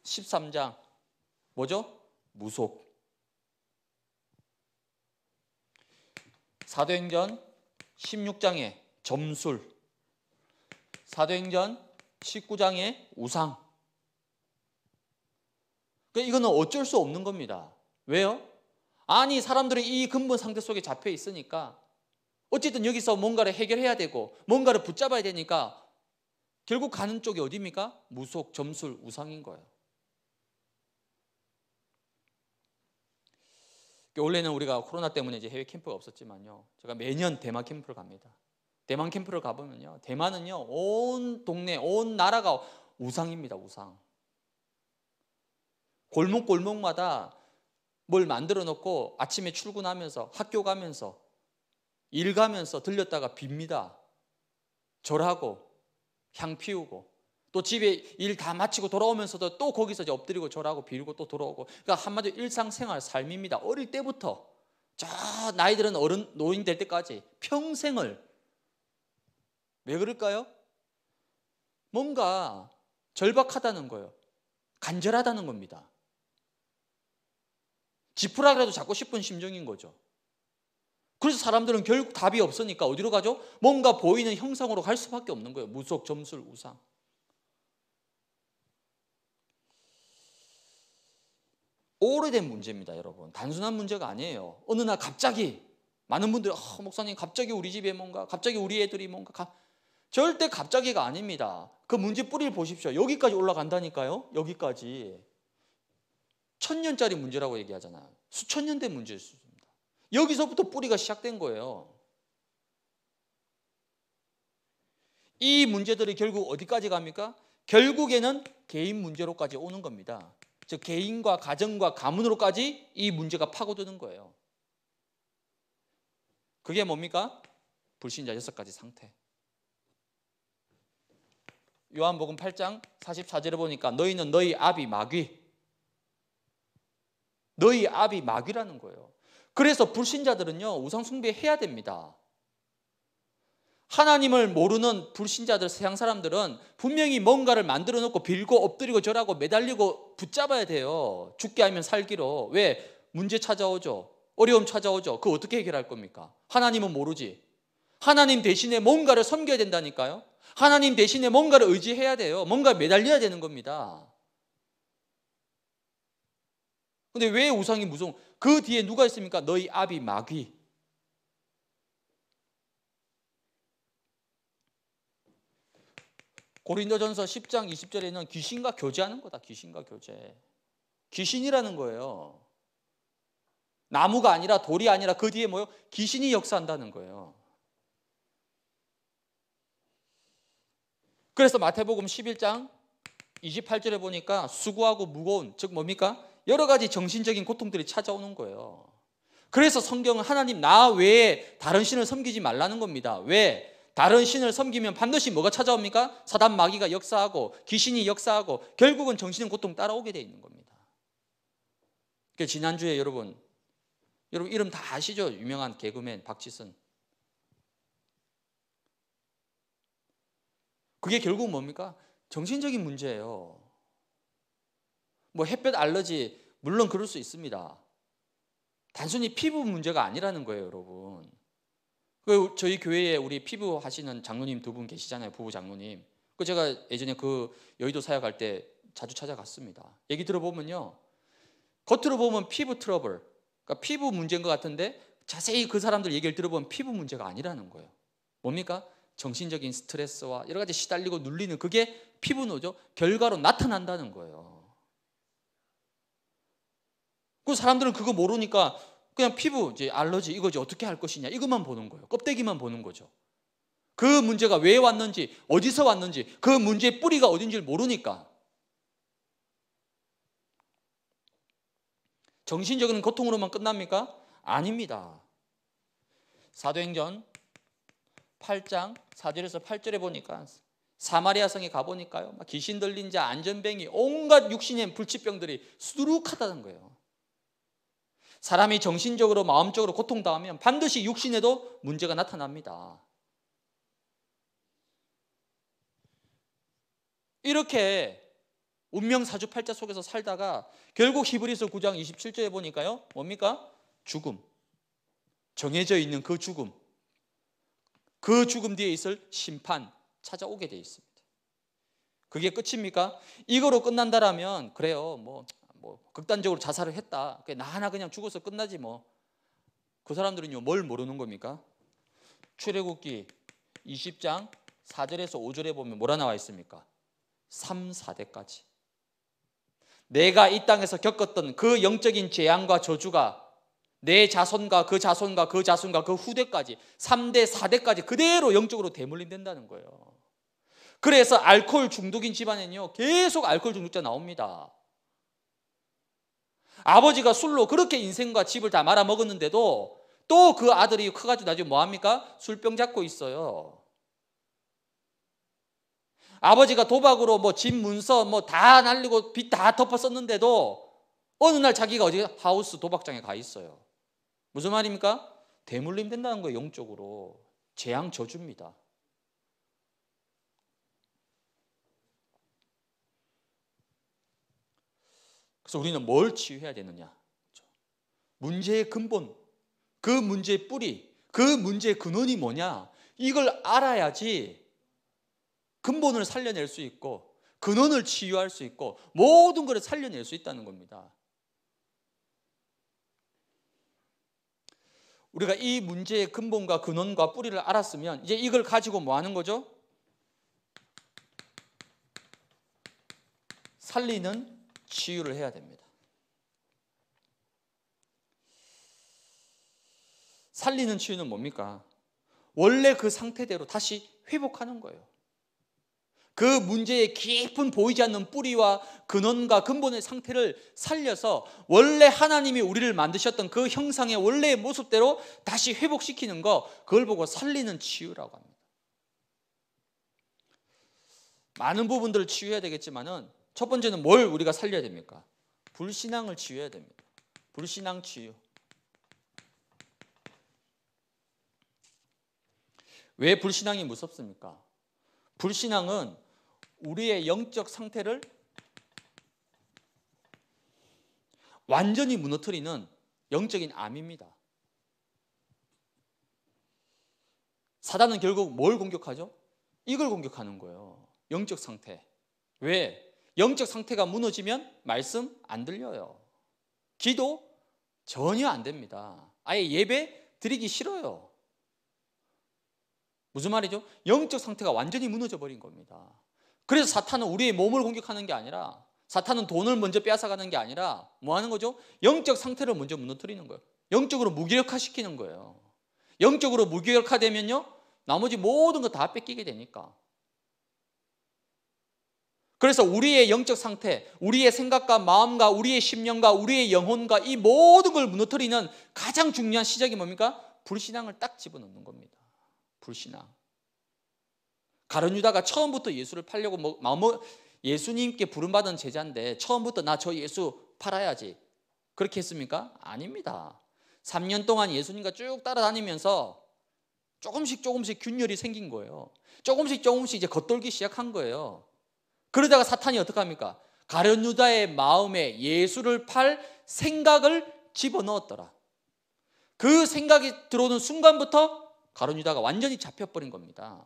13장 뭐죠? 무속 사도행전 16장에 점술 사도행전 19장에 우상 그러니까 이거는 어쩔 수 없는 겁니다 왜요? 아니 사람들은 이 근본 상태 속에 잡혀 있으니까 어쨌든 여기서 뭔가를 해결해야 되고 뭔가를 붙잡아야 되니까 결국 가는 쪽이 어디입니까? 무속, 점술, 우상인 거예요. 원래는 우리가 코로나 때문에 이제 해외 캠프가 없었지만요. 제가 매년 대만 캠프를 갑니다. 대만 캠프를 가보면요. 대만은요, 온 동네, 온 나라가 우상입니다, 우상. 골목골목마다 뭘 만들어 놓고 아침에 출근하면서 학교 가면서 일 가면서 들렸다가 빕니다. 절하고 향 피우고 또 집에 일 다 마치고 돌아오면서도 또 거기서 이제 엎드리고 절하고 빌고 또 돌아오고 그러니까 한마디로 일상생활 삶입니다. 어릴 때부터 저 나이 들은 어른 노인 될 때까지 평생을 왜 그럴까요? 뭔가 절박하다는 거예요. 간절하다는 겁니다. 지푸라기라도 잡고 싶은 심정인 거죠. 그래서 사람들은 결국 답이 없으니까 어디로 가죠? 뭔가 보이는 형상으로 갈 수밖에 없는 거예요. 무속, 점술, 우상. 오래된 문제입니다, 여러분. 단순한 문제가 아니에요. 어느 날 갑자기 많은 분들, 어, 아, 목사님, 갑자기 우리 집에 뭔가, 갑자기 우리 애들이 뭔가, 가... 절대 갑자기가 아닙니다. 그 문제 뿌리를 보십시오. 여기까지 올라간다니까요. 여기까지. 천년짜리 문제라고 얘기하잖아요. 수천 년된 문제일 수. 여기서부터 뿌리가 시작된 거예요. 이 문제들이 결국 어디까지 갑니까? 결국에는 개인 문제로까지 오는 겁니다. 즉 개인과 가정과 가문으로까지 이 문제가 파고드는 거예요. 그게 뭡니까? 불신자 여섯 가지 상태. 요한복음 8장 44절에 보니까 너희는 너희 아비 마귀 너희 아비 마귀라는 거예요. 그래서 불신자들은요, 우상 숭배해야 됩니다. 하나님을 모르는 불신자들, 세상 사람들은 분명히 뭔가를 만들어 놓고 빌고 엎드리고 절하고 매달리고 붙잡아야 돼요. 죽게 하면 살기로. 왜? 문제 찾아오죠. 어려움 찾아오죠. 그 어떻게 해결할 겁니까? 하나님은 모르지. 하나님 대신에 뭔가를 섬겨야 된다니까요. 하나님 대신에 뭔가를 의지해야 돼요. 뭔가 매달려야 되는 겁니다. 근데 왜 우상이 무서운? 그 뒤에 누가 있습니까? 너희 아비 마귀. 고린도전서 10장 20절에는 귀신과 교제하는 거다. 귀신과 교제. 귀신이라는 거예요. 나무가 아니라 돌이 아니라 그 뒤에 뭐요? 귀신이 역사한다는 거예요. 그래서 마태복음 11장 28절에 보니까 수고하고 무거운 즉 뭡니까? 여러 가지 정신적인 고통들이 찾아오는 거예요. 그래서 성경은 하나님 나 외에 다른 신을 섬기지 말라는 겁니다. 왜? 다른 신을 섬기면 반드시 뭐가 찾아옵니까? 사단 마귀가 역사하고 귀신이 역사하고 결국은 정신의 고통 따라오게 돼 있는 겁니다. 그 지난주에 여러분 여러분 이름 다 아시죠? 유명한 개그맨 박지선. 그게 결국 뭡니까? 정신적인 문제예요. 뭐 햇볕 알러지 물론 그럴 수 있습니다. 단순히 피부 문제가 아니라는 거예요, 여러분. 그 저희 교회에 우리 피부 하시는 장로님 두 분 계시잖아요, 부부 장로님. 그 제가 예전에 그 여의도 사역할 때 자주 찾아갔습니다. 얘기 들어보면요, 겉으로 보면 피부 트러블, 그러니까 피부 문제인 것 같은데 자세히 그 사람들 얘기를 들어보면 피부 문제가 아니라는 거예요. 뭡니까? 정신적인 스트레스와 여러 가지 시달리고 눌리는 그게 피부노죠. 결과로 나타난다는 거예요. 그 사람들은 그거 모르니까 그냥 피부 이제 알러지 이거지 어떻게 할 것이냐 이것만 보는 거예요. 껍데기만 보는 거죠. 그 문제가 왜 왔는지 어디서 왔는지 그 문제의 뿌리가 어딘지를 모르니까 정신적인 고통으로만 끝납니까? 아닙니다. 사도행전 8장 4절에서 8절에 보니까 사마리아 성에 가보니까요. 귀신 들린 자, 안전뱅이, 온갖 육신의 불치병들이 수두룩하다는 거예요. 사람이 정신적으로 마음적으로 고통당하면 반드시 육신에도 문제가 나타납니다. 이렇게 운명 사주팔자 속에서 살다가 결국 히브리서 9장 27절에 보니까요. 뭡니까? 죽음. 정해져 있는 그 죽음. 그 죽음 뒤에 있을 심판 찾아오게 돼 있습니다. 그게 끝입니까? 이거로 끝난다라면 그래요. 뭐뭐 극단적으로 자살을 했다. 나 하나 그냥 죽어서 끝나지 뭐. 그 사람들은요 뭘 모르는 겁니까? 출애굽기 20장 4절에서 5절에 보면 뭐라 나와 있습니까? 3, 4대까지. 내가 이 땅에서 겪었던 그 영적인 재앙과 저주가 내 자손과 그 자손과 그 자손과 그 후대까지 3대, 4대까지 그대로 영적으로 대물림된다는 거예요. 그래서 알코올 중독인 집안에는요. 계속 알코올 중독자 나옵니다. 아버지가 술로 그렇게 인생과 집을 다 말아먹었는데도 또 그 아들이 커가지고 나중에 뭐합니까? 술병 잡고 있어요. 아버지가 도박으로 뭐 집 문서 뭐 다 날리고 빚 다 덮어 썼는데도 어느 날 자기가 어디 하우스 도박장에 가 있어요. 무슨 말입니까? 대물림 된다는 거예요, 영적으로. 재앙 저주입니다. 그래서 우리는 뭘 치유해야 되느냐? 그렇죠. 문제의 근본, 그 문제의 뿌리, 그 문제의 근원이 뭐냐? 이걸 알아야지 근본을 살려낼 수 있고 근원을 치유할 수 있고 모든 것을 살려낼 수 있다는 겁니다. 우리가 이 문제의 근본과 근원과 뿌리를 알았으면 이제 이걸 가지고 뭐 하는 거죠? 살리는 치유를 해야 됩니다. 살리는 치유는 뭡니까? 원래 그 상태대로 다시 회복하는 거예요. 그 문제의 깊은 보이지 않는 뿌리와 근원과 근본의 상태를 살려서 원래 하나님이 우리를 만드셨던 그 형상의 원래의 모습대로 다시 회복시키는 거 그걸 보고 살리는 치유라고 합니다. 많은 부분들을 치유해야 되겠지만은 첫 번째는 뭘 우리가 살려야 됩니까? 불신앙을 치유해야 됩니다. 불신앙 치유. 왜 불신앙이 무섭습니까? 불신앙은 우리의 영적 상태를 완전히 무너뜨리는 영적인 암입니다. 사단은 결국 뭘 공격하죠? 이걸 공격하는 거예요. 영적 상태. 왜? 영적 상태가 무너지면 말씀 안 들려요. 기도 전혀 안 됩니다. 아예 예배 드리기 싫어요. 무슨 말이죠? 영적 상태가 완전히 무너져 버린 겁니다. 그래서 사탄은 우리의 몸을 공격하는 게 아니라 사탄은 돈을 먼저 빼앗아가는 게 아니라 뭐 하는 거죠? 영적 상태를 먼저 무너뜨리는 거예요. 영적으로 무기력화시키는 거예요. 영적으로 무기력화되면요. 나머지 모든 거 다 뺏기게 되니까. 그래서 우리의 영적 상태, 우리의 생각과 마음과 우리의 심령과 우리의 영혼과 이 모든 걸 무너뜨리는 가장 중요한 시작이 뭡니까? 불신앙을 딱 집어넣는 겁니다. 불신앙. 가룟 유다가 처음부터 예수를 팔려고 뭐, 마음 예수님께 부름받은 제자인데 처음부터 나 저 예수 팔아야지. 그렇게 했습니까? 아닙니다. 3년 동안 예수님과 쭉 따라다니면서 조금씩 조금씩 균열이 생긴 거예요. 조금씩 조금씩 이제 겉돌기 시작한 거예요. 그러다가 사탄이 어떡 합니까? 가련 유다의 마음에 예수를 팔 생각을 집어넣었더라. 그 생각이 들어오는 순간부터 가련 유다가 완전히 잡혀버린 겁니다.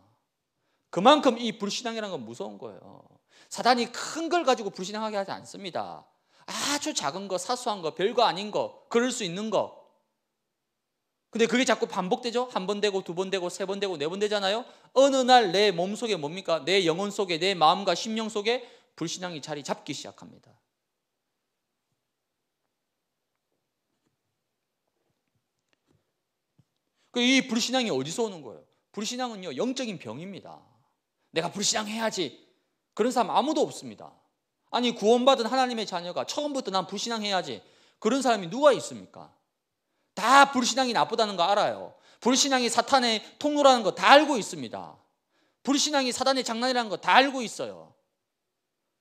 그만큼 이 불신앙이라는 건 무서운 거예요. 사단이 큰 걸 가지고 불신앙하게 하지 않습니다. 아주 작은 거, 사소한 거, 별거 아닌 거, 그럴 수 있는 거 근데 그게 자꾸 반복되죠? 한 번 되고 두 번 되고 세 번 되고 네 번 되잖아요. 어느 날 내 몸 속에 뭡니까? 내 영혼 속에 내 마음과 심령 속에 불신앙이 자리 잡기 시작합니다. 그 이 불신앙이 어디서 오는 거예요? 불신앙은요 영적인 병입니다. 내가 불신앙해야지 그런 사람 아무도 없습니다. 아니 구원받은 하나님의 자녀가 처음부터 난 불신앙해야지 그런 사람이 누가 있습니까? 다 불신앙이 나쁘다는 거 알아요. 불신앙이 사탄의 통로라는 거 다 알고 있습니다. 불신앙이 사단의 장난이라는 거 다 알고 있어요.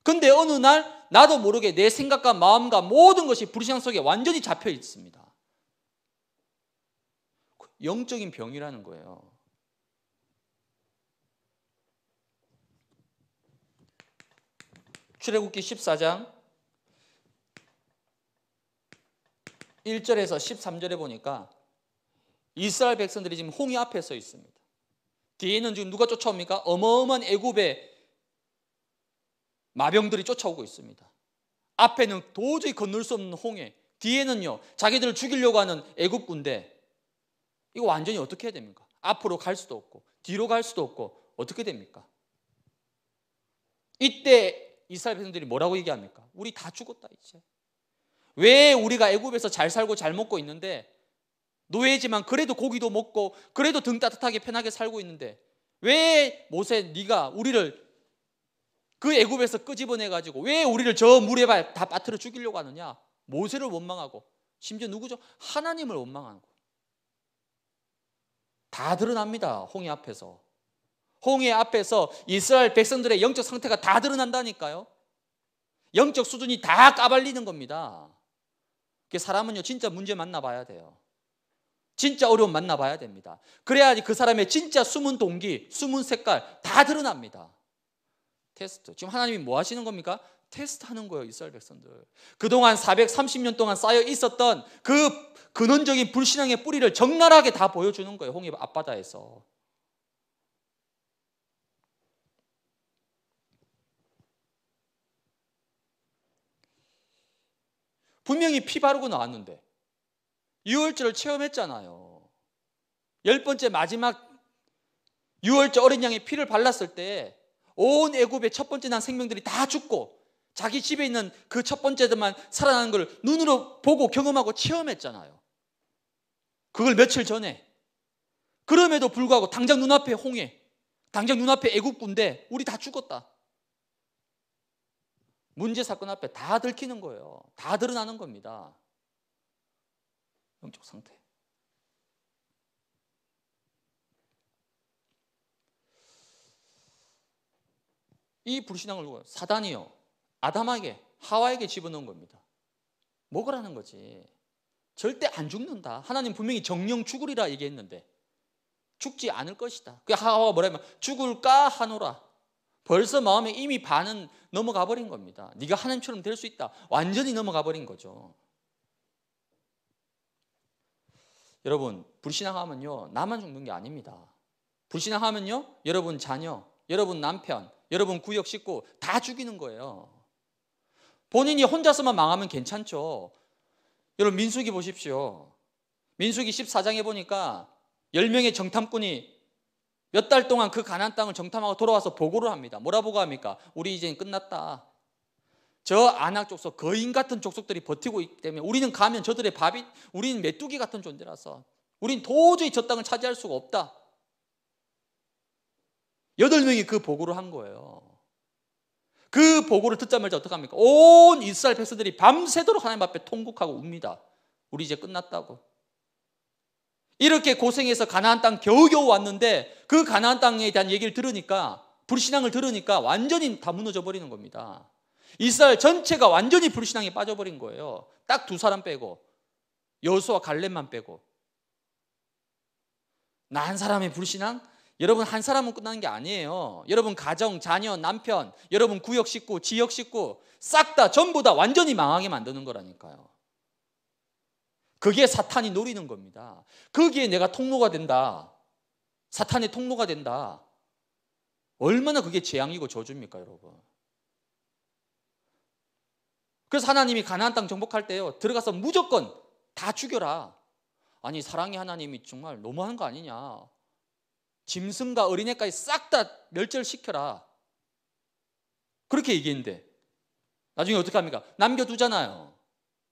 근데 어느 날 나도 모르게 내 생각과 마음과 모든 것이 불신앙 속에 완전히 잡혀 있습니다. 영적인 병이라는 거예요. 출애굽기 14장 1절에서 13절에 보니까 이스라엘 백성들이 지금 홍해 앞에 서 있습니다. 뒤에는 지금 누가 쫓아옵니까? 어마어마한 애굽의 마병들이 쫓아오고 있습니다. 앞에는 도저히 건널 수 없는 홍해, 뒤에는요 자기들을 죽이려고 하는 애굽군데 이거 완전히 어떻게 해야 됩니까? 앞으로 갈 수도 없고 뒤로 갈 수도 없고 어떻게 됩니까? 이때 이스라엘 백성들이 뭐라고 얘기합니까? 우리 다 죽었다 이제. 왜 우리가 애굽에서 잘 살고 잘 먹고 있는데 노예지만 그래도 고기도 먹고 그래도 등 따뜻하게 편하게 살고 있는데 왜 모세 네가 우리를 그 애굽에서 끄집어내 가지고 왜 우리를 저 물에 다 빠뜨려 죽이려고 하느냐? 모세를 원망하고 심지어 누구죠? 하나님을 원망하는 거다 드러납니다. 홍해 앞에서. 홍해 앞에서 이스라엘 백성들의 영적 상태가 다 드러난다니까요. 영적 수준이 다 까발리는 겁니다. 사람은요, 진짜 문제 만나봐야 돼요. 진짜 어려움 만나봐야 됩니다. 그래야지 그 사람의 진짜 숨은 동기, 숨은 색깔 다 드러납니다. 테스트. 지금 하나님이 뭐 하시는 겁니까? 테스트하는 거예요, 이스라엘 백성들. 그동안 430년 동안 쌓여 있었던 그 근원적인 불신앙의 뿌리를 적나라하게 다 보여주는 거예요, 홍해 앞바다에서. 분명히 피 바르고 나왔는데 유월절을 체험했잖아요. 열 번째 마지막 유월절 어린 양의 피를 발랐을 때 온 애굽의 첫 번째 난 생명들이 다 죽고 자기 집에 있는 그 첫 번째들만 살아나는 걸 눈으로 보고 경험하고 체험했잖아요. 그걸 며칠 전에 그럼에도 불구하고 당장 눈앞에 홍해, 당장 눈앞에 애국군데 우리 다 죽었다. 문제 사건 앞에 다 들키는 거예요. 다 드러나는 겁니다. 영적 상태. 이 불신앙을 누가 사단이요. 아담에게 하와에게 집어넣은 겁니다. 먹으라는 거지. 절대 안 죽는다. 하나님 분명히 정령 죽으리라 얘기했는데 죽지 않을 것이다. 그 하와가 뭐라 하면 죽을까 하노라. 벌써 마음에 이미 반은 넘어가 버린 겁니다. 네가 하나님처럼 될 수 있다. 완전히 넘어가 버린 거죠. 여러분, 불신앙하면요. 나만 죽는 게 아닙니다. 불신앙하면요. 여러분 자녀, 여러분 남편, 여러분 구역 식구 다 죽이는 거예요. 본인이 혼자서만 망하면 괜찮죠. 여러분 민수기 보십시오. 민수기 14장에 보니까 10명의 정탐꾼이 몇달 동안 그 가난 땅을 정탐하고 돌아와서 보고를 합니다. 뭐라고 합니까? 우리 이제 끝났다. 저 안악 족속, 거인 같은 족속들이 버티고 있기 때문에 우리는 가면 저들의 밥이, 우리는 메뚜기 같은 존재라서 우린 도저히 저 땅을 차지할 수가 없다. 여덟 명이 그 보고를 한 거예요. 그 보고를 듣자마자 어떡합니까? 온 이스라엘 백성들이 밤새도록 하나님 앞에 통곡하고 웁니다. 우리 이제 끝났다고. 이렇게 고생해서 가나안 땅 겨우겨우 왔는데 그 가나안 땅에 대한 얘기를 들으니까 불신앙을 들으니까 완전히 다 무너져 버리는 겁니다. 이스라엘 전체가 완전히 불신앙에 빠져버린 거예요. 딱 두 사람 빼고 여수와 갈렙만 빼고 나 한 사람의 불신앙? 여러분 한 사람은 끝나는 게 아니에요. 여러분 가정, 자녀, 남편, 여러분 구역 식구, 지역 식구 싹다 전부 다 완전히 망하게 만드는 거라니까요. 그게 사탄이 노리는 겁니다. 거기에 내가 통로가 된다. 사탄의 통로가 된다. 얼마나 그게 재앙이고 저주입니까, 여러분? 그래서 하나님이 가나안 땅 정복할 때요. 들어가서 무조건 다 죽여라. 아니, 사랑의 하나님이 정말 너무한 거 아니냐. 짐승과 어린애까지 싹 다 멸절시켜라. 그렇게 얘기했는데 나중에 어떻게 합니까? 남겨두잖아요.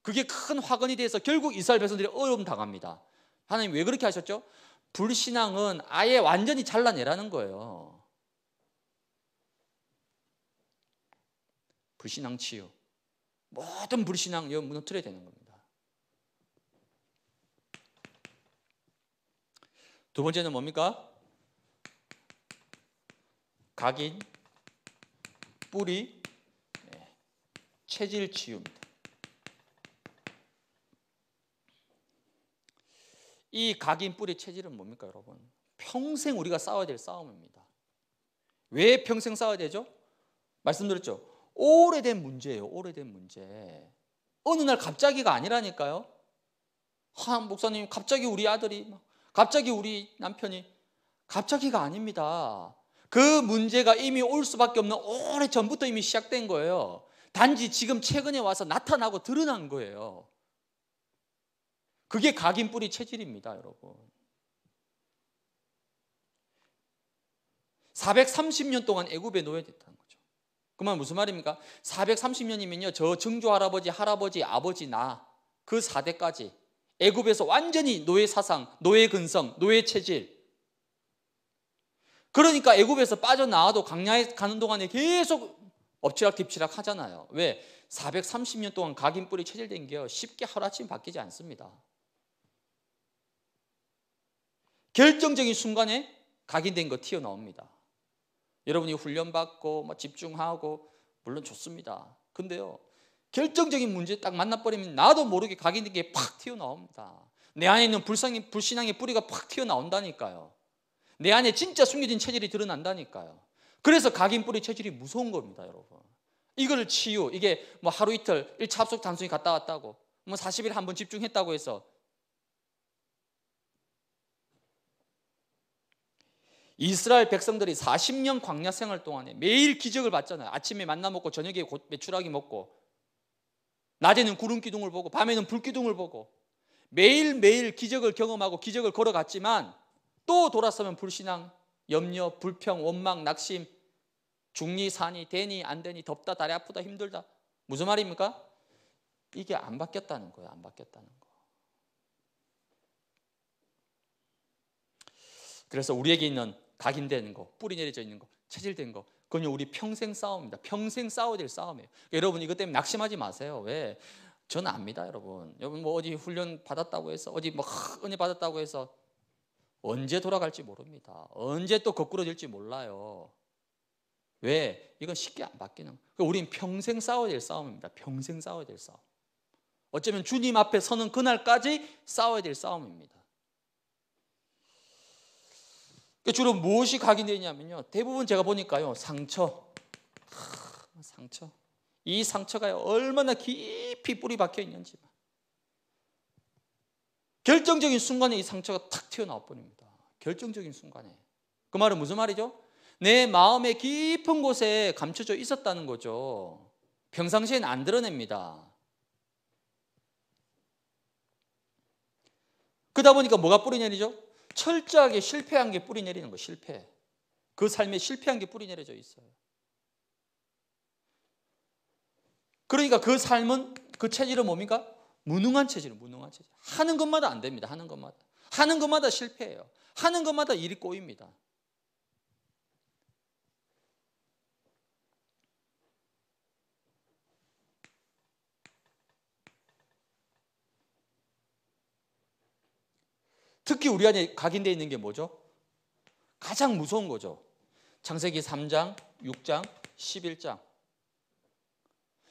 그게 큰 화근이 돼서 결국 이스라엘 백성들이 어려움 당합니다. 하나님 왜 그렇게 하셨죠? 불신앙은 아예 완전히 잘라내라는 거예요. 불신앙 치유. 모든 불신앙 무너뜨려야 되는 겁니다. 두 번째는 뭡니까? 각인, 뿌리, 네, 체질 치유입니다. 이 각인 뿌리 체질은 뭡니까 여러분? 평생 우리가 싸워야 될 싸움입니다. 왜 평생 싸워야 되죠? 말씀드렸죠. 오래된 문제예요. 오래된 문제. 어느 날 갑자기가 아니라니까요. 하 목사님 갑자기 우리 아들이 갑자기 우리 남편이 갑자기가 아닙니다. 그 문제가 이미 올 수밖에 없는 오래 전부터 이미 시작된 거예요. 단지 지금 최근에 와서 나타나고 드러난 거예요. 그게 각인 뿌리 체질입니다, 여러분. 430년 동안 애굽에 노예됐다는 거죠. 그 말 무슨 말입니까? 430년이면요. 저 증조 할아버지, 할아버지, 아버지 나그 4대까지 애굽에서 완전히 노예 사상, 노예 근성, 노예 체질. 그러니까 애굽에서 빠져나와도 강야에 가는 동안에 계속 엎치락뒤치락 하잖아요. 왜? 430년 동안 각인 뿌리 체질된 게요. 쉽게 하루아침 바뀌지 않습니다. 결정적인 순간에 각인된 거 튀어나옵니다. 여러분이 훈련받고 뭐 집중하고 물론 좋습니다. 근데요. 결정적인 문제 딱 만나버리면 나도 모르게 각인된 게 팍 튀어나옵니다. 내 안에 있는 불상의, 불신앙의 뿌리가 팍 튀어나온다니까요. 내 안에 진짜 숨겨진 체질이 드러난다니까요. 그래서 각인 뿌리 체질이 무서운 겁니다, 여러분. 이걸 치유, 이게 뭐 하루 이틀, 일차 합숙 단순히 갔다 왔다고, 뭐 40일 한 번 집중했다고 해서 이스라엘 백성들이 40년 광야 생활 동안에 매일 기적을 봤잖아요. 아침에 만나 먹고 저녁에 매출하기 먹고 낮에는 구름 기둥을 보고 밤에는 불 기둥을 보고 매일매일 기적을 경험하고 기적을 걸어갔지만 또 돌아서면 불신앙, 염려, 불평, 원망, 낙심, 중리, 산이, 되니, 안 되니, 덥다, 다리 아프다, 힘들다. 무슨 말입니까? 이게 안 바뀌었다는 거예요. 안 바뀌었다는 거. 그래서 우리에게 있는 각인되는 거, 뿌리 내려져 있는 거, 체질된 거. 그건요 우리 평생 싸움입니다. 평생 싸워야 될 싸움이에요. 그러니까 여러분 이것 때문에 낙심하지 마세요. 왜? 저는 압니다, 여러분. 여러분 뭐 어디 훈련 받았다고 해서 어디 뭐 은혜 받았다고 해서 언제 돌아갈지 모릅니다. 언제 또 거꾸로 될지 몰라요. 왜? 이건 쉽게 안 바뀌는 거예요. 그 우린 평생 싸워야 될 싸움입니다. 평생 싸워야 될 싸움. 어쩌면 주님 앞에 서는 그날까지 싸워야 될 싸움입니다. 그러니까 주로 무엇이 각인되냐면요. 대부분 제가 보니까요. 상처. 하, 상처. 이 상처가 얼마나 깊이 뿌리 박혀 있는지. 결정적인 순간에 이 상처가 탁 튀어나와 버립니다. 결정적인 순간에. 그 말은 무슨 말이죠? 내 마음의 깊은 곳에 감춰져 있었다는 거죠. 평상시엔 안 드러냅니다. 그러다 보니까 뭐가 뿌리 냐리죠 철저하게 실패한 게 뿌리 내리는 거 실패. 그 삶에 실패한 게 뿌리 내려져 있어요. 그러니까 그 삶은 그 체질은 뭡니까? 무능한 체질은 무능한 체질. 하는 것마다 안 됩니다. 하는 것마다. 하는 것마다 실패해요. 하는 것마다 일이 꼬입니다. 특히 우리 안에 각인되어 있는 게 뭐죠? 가장 무서운 거죠. 창세기 3장, 6장, 11장.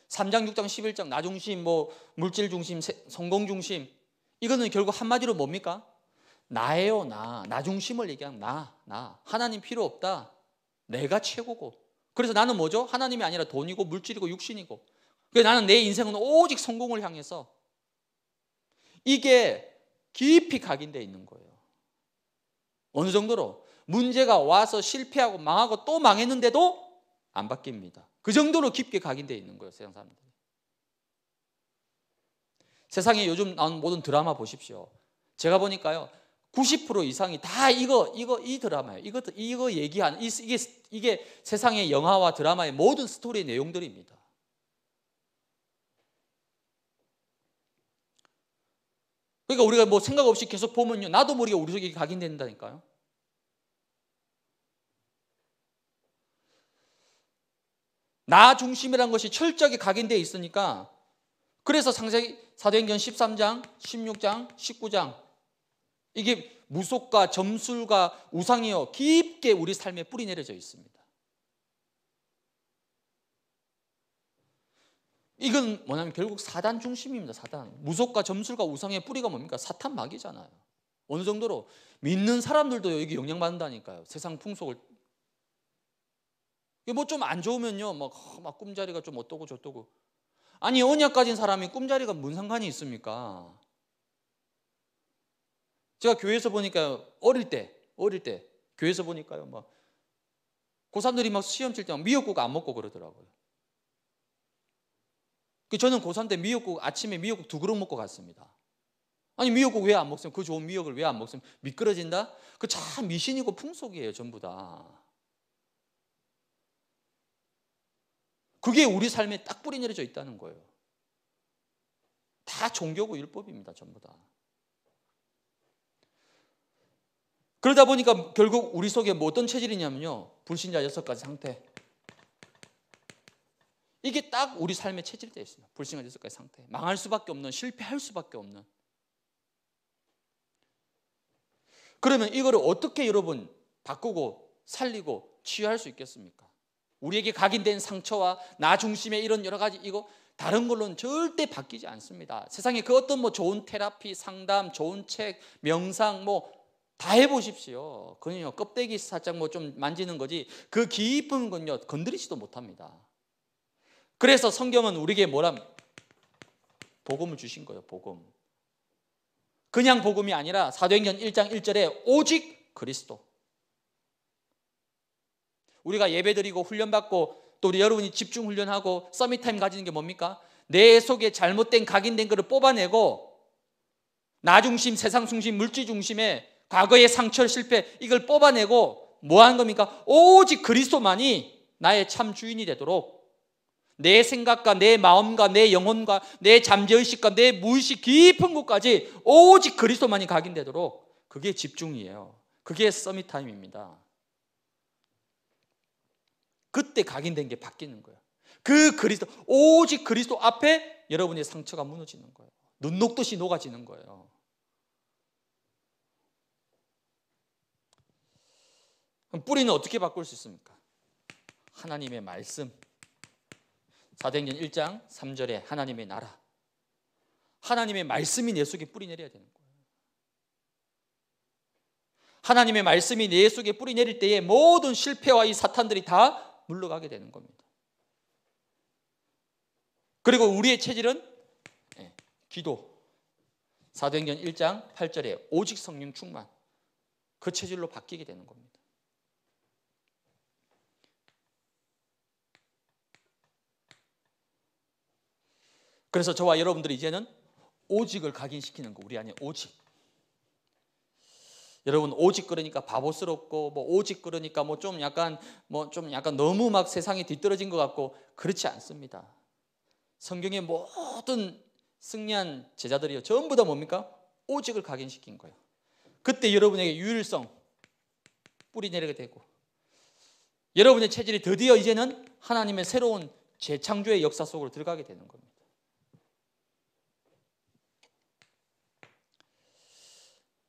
3장, 6장, 11장 나 중심, 뭐 물질 중심, 성공 중심. 이거는 결국 한마디로 뭡니까? 나예요, 나. 나 중심을 얘기한 나, 나. 하나님 필요 없다. 내가 최고고. 그래서 나는 뭐죠? 하나님이 아니라 돈이고 물질이고 육신이고. 그래서 나는 내 인생은 오직 성공을 향해서 이게 깊이 각인되어 있는 거예요. 어느 정도로 문제가 와서 실패하고 망하고 또 망했는데도 안 바뀝니다. 그 정도로 깊게 각인되어 있는 거예요, 세상 사람들. 세상에 요즘 나온 모든 드라마 보십시오. 제가 보니까요. 90% 이상이 다 이거 이거 이 드라마예요. 이것 이거 얘기하는 이게 이게 세상의 영화와 드라마의 모든 스토리 내용들입니다. 그러니까 우리가 뭐 생각 없이 계속 보면요. 나도 모르게 우리 속에 각인된다니까요. 나중심이라 것이 철저하게 각인되어 있으니까 그래서 상세기 사도행전 13장, 16장, 19장 이게 무속과 점술과 우상이요 깊게 우리 삶에 뿌리 내려져 있습니다. 이건 뭐냐면 결국 사단 중심입니다. 사단. 무속과 점술과 우상의 뿌리가 뭡니까? 사탄 마귀잖아요. 어느 정도로 믿는 사람들도 여기 영향받는다니까요. 세상 풍속을 이게 뭐 좀 안 좋으면요. 막, 막 꿈자리가 좀 어떠고 저떠고. 아니 언약 가진 사람이 꿈자리가 뭔 상관이 있습니까? 제가 교회에서 보니까 어릴 때 어릴 때 교회에서 보니까요. 막 고3들이 막 시험 칠 때 미역국 안 먹고 그러더라고요. 그 저는 고3 때 미역국, 아침에 미역국 두 그릇 먹고 갔습니다. 아니, 미역국 왜 안 먹습니까? 그 좋은 미역을 왜 안 먹습니까? 미끄러진다? 그 참 미신이고 풍속이에요, 전부 다. 그게 우리 삶에 딱 뿌리 내려져 있다는 거예요. 다 종교고 율법입니다, 전부 다. 그러다 보니까 결국 우리 속에 뭐 어떤 체질이냐면요. 불신자 여섯 가지 상태. 이게 딱 우리 삶의 체질되어 있습니다. 불신과 질서까지 상태. 망할 수밖에 없는, 실패할 수밖에 없는. 그러면 이거를 어떻게 여러분 바꾸고 살리고 치유할 수 있겠습니까? 우리에게 각인된 상처와 나 중심의 이런 여러 가지 이거 다른 걸로는 절대 바뀌지 않습니다. 세상에 그 어떤 뭐 좋은 테라피, 상담, 좋은 책, 명상 뭐 다 해보십시오. 그건요 껍데기 살짝 뭐 좀 만지는 거지 그 깊은 건요 건드리지도 못합니다. 그래서 성경은 우리에게 뭐랍니까? 복음을 주신 거예요, 복음. 그냥 복음이 아니라 사도행전 1장 1절에 오직 그리스도. 우리가 예배드리고 훈련받고 또 우리 여러분이 집중 훈련하고 서밋타임 가지는 게 뭡니까? 내 속에 잘못된 각인된 것을 뽑아내고 나 중심, 세상 중심, 물질 중심에 과거의 상처, 실패 이걸 뽑아내고 뭐 하는 겁니까? 오직 그리스도만이 나의 참 주인이 되도록 내 생각과 내 마음과 내 영혼과 내 잠재의식과 내 무의식 깊은 곳까지 오직 그리스도만이 각인되도록 그게 집중이에요. 그게 서밋 타임입니다. 그때 각인된 게 바뀌는 거예요. 그 그리스도 오직 그리스도 앞에 여러분의 상처가 무너지는 거예요. 눈 녹듯이 녹아지는 거예요. 뿌리는 어떻게 바꿀 수 있습니까? 하나님의 말씀, 사도행전 1장 3절에 하나님의 나라 하나님의 말씀이 내 속에 뿌리내려야 되는 거예요. 하나님의 말씀이 내 속에 뿌리내릴 때에 모든 실패와 이 사탄들이 다 물러가게 되는 겁니다. 그리고 우리의 체질은 예, 기도. 사도행전 1장 8절에 오직 성령 충만. 그 체질로 바뀌게 되는 겁니다. 그래서 저와 여러분들이 이제는 오직을 각인시키는 거 우리 안에 오직. 여러분 오직 그러니까 바보스럽고 뭐 오직 그러니까 뭐 좀 약간 뭐 좀 약간 너무 막 세상에 뒤떨어진 것 같고 그렇지 않습니다. 성경의 모든 승리한 제자들이요 전부 다 뭡니까 오직을 각인시킨 거예요. 그때 여러분에게 유일성 뿌리 내리게 되고 여러분의 체질이 드디어 이제는 하나님의 새로운 재창조의 역사 속으로 들어가게 되는 겁니다.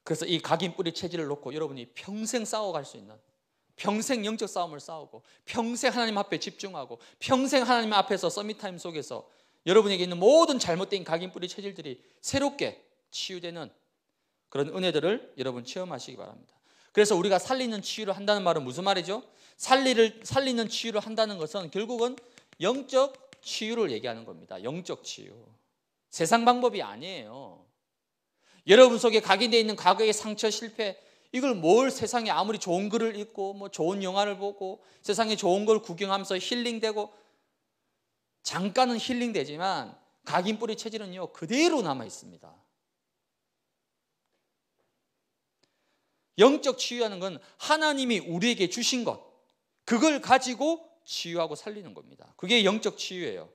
그래서 이 각인 뿌리 체질을 놓고 여러분이 평생 싸워갈 수 있는 평생 영적 싸움을 싸우고 평생 하나님 앞에 집중하고 평생 하나님 앞에서 서미타임 속에서 여러분에게 있는 모든 잘못된 각인 뿌리 체질들이 새롭게 치유되는 그런 은혜들을 여러분 체험하시기 바랍니다. 그래서 우리가 살리는 치유를 한다는 말은 무슨 말이죠? 살리를 살리는 치유를 한다는 것은 결국은 영적 치유를 얘기하는 겁니다. 영적 치유. 세상 방법이 아니에요. 여러분 속에 각인되어 있는 과거의 상처 실패 이걸 뭘 세상에 아무리 좋은 글을 읽고 뭐 좋은 영화를 보고 세상에 좋은 걸 구경하면서 힐링되고 잠깐은 힐링되지만 각인 뿌리 체질은요 그대로 남아 있습니다. 영적 치유하는 건 하나님이 우리에게 주신 것 그걸 가지고 치유하고 살리는 겁니다. 그게 영적 치유예요.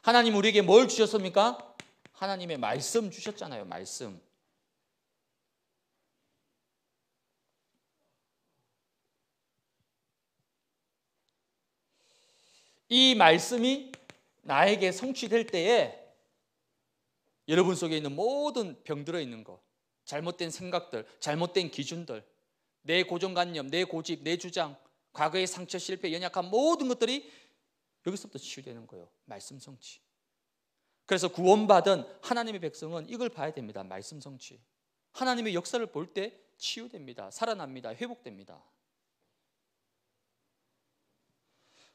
하나님 우리에게 뭘 주셨습니까? 하나님의 말씀 주셨잖아요. 말씀. 이 말씀이 나에게 성취될 때에 여러분 속에 있는 모든 병들어 있는 것, 잘못된 생각들, 잘못된 기준들, 내 고정관념, 내 고집, 내 주장, 과거의 상처, 실패, 연약한 모든 것들이 여기서부터 치유되는 거예요. 말씀 성취. 그래서 구원받은 하나님의 백성은 이걸 봐야 됩니다. 말씀 성취. 하나님의 역사를 볼 때 치유됩니다. 살아납니다. 회복됩니다.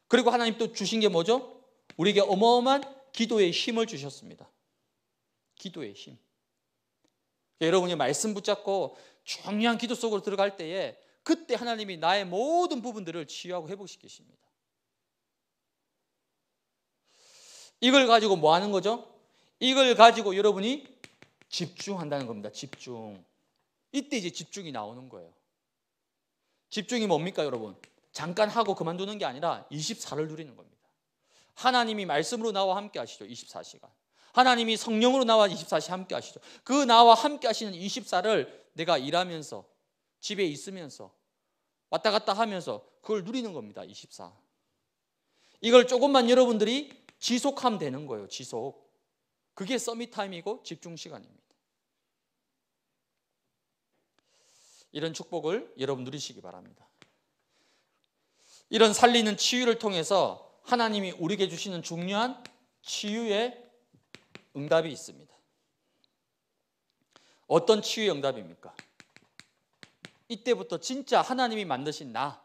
그리고 하나님 또 주신 게 뭐죠? 우리에게 어마어마한 기도의 힘을 주셨습니다. 기도의 힘. 여러분이 말씀 붙잡고 중요한 기도 속으로 들어갈 때에 그때 하나님이 나의 모든 부분들을 치유하고 회복시키십니다. 이걸 가지고 뭐 하는 거죠? 이걸 가지고 여러분이 집중한다는 겁니다. 집중. 이때 이제 집중이 나오는 거예요. 집중이 뭡니까, 여러분? 잠깐 하고 그만두는 게 아니라 24를 누리는 겁니다. 하나님이 말씀으로 나와 함께 하시죠. 24시간. 하나님이 성령으로 나와 24시 함께 하시죠. 그 나와 함께 하시는 24를 내가 일하면서 집에 있으면서 왔다 갔다 하면서 그걸 누리는 겁니다. 24. 이걸 조금만 여러분들이 지속하면 되는 거예요. 지속. 그게 서밋 타임이고 집중 시간입니다. 이런 축복을 여러분 누리시기 바랍니다. 이런 살리는 치유를 통해서 하나님이 우리에게 주시는 중요한 치유의 응답이 있습니다. 어떤 치유의 응답입니까? 이때부터 진짜 하나님이 만드신 나.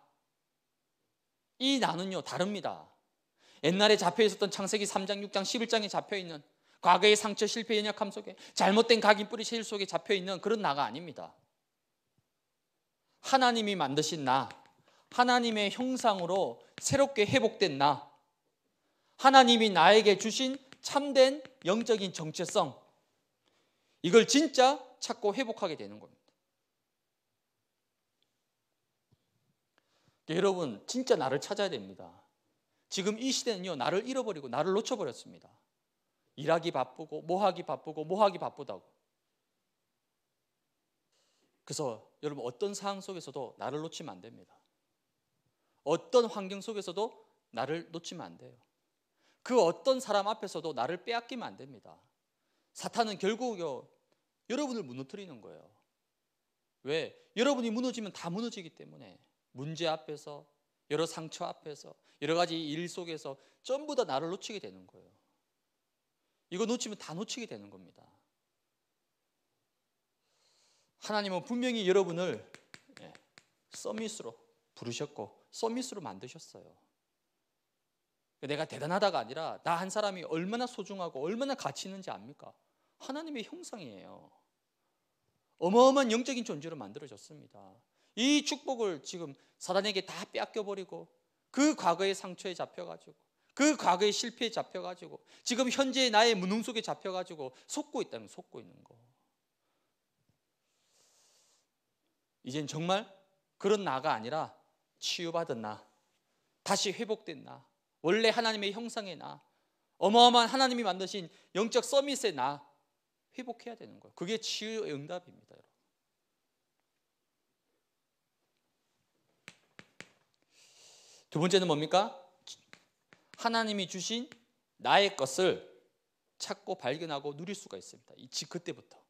이 나는요, 다릅니다. 옛날에 잡혀 있었던 창세기 3장, 6장, 11장에 잡혀 있는 과거의 상처, 실패, 연약함 속에 잘못된 각인 뿌리 실 속에 잡혀 있는 그런 나가 아닙니다. 하나님이 만드신 나. 하나님의 형상으로 새롭게 회복된 나, 하나님이 나에게 주신 참된 영적인 정체성, 이걸 진짜 찾고 회복하게 되는 겁니다. 여러분, 진짜 나를 찾아야 됩니다. 지금 이 시대는요, 나를 잃어버리고 나를 놓쳐버렸습니다. 일하기 바쁘고, 뭐 하기 바쁘고, 뭐 하기 바쁘다고. 그래서 여러분, 어떤 상황 속에서도 나를 놓치면 안 됩니다. 어떤 환경 속에서도 나를 놓치면 안 돼요. 그 어떤 사람 앞에서도 나를 빼앗기면 안 됩니다. 사탄은 결국 여러분을 무너뜨리는 거예요. 왜? 여러분이 무너지면 다 무너지기 때문에 문제 앞에서 여러 상처 앞에서 여러 가지 일 속에서 전부 다 나를 놓치게 되는 거예요. 이거 놓치면 다 놓치게 되는 겁니다. 하나님은 분명히 여러분을 예, 서밋으로 부르셨고 서밋으로 만드셨어요. 내가 대단하다가 아니라 나 한 사람이 얼마나 소중하고 얼마나 가치 있는지 압니까? 하나님의 형상이에요. 어마어마한 영적인 존재로 만들어졌습니다. 이 축복을 지금 사단에게 다 빼앗겨버리고 그 과거의 상처에 잡혀가지고 그 과거의 실패에 잡혀가지고 지금 현재의 나의 무능 속에 잡혀가지고 속고 있다면 속고 있는 거. 이젠 정말 그런 나가 아니라 치유받은 나, 다시 회복된 나, 원래 하나님의 형상의 나, 어마어마한 하나님이 만드신 영적 서밋의 나 회복해야 되는 거예요. 그게 치유의 응답입니다, 여러분. 두 번째는 뭡니까? 하나님이 주신 나의 것을 찾고 발견하고 누릴 수가 있습니다. 이 그때부터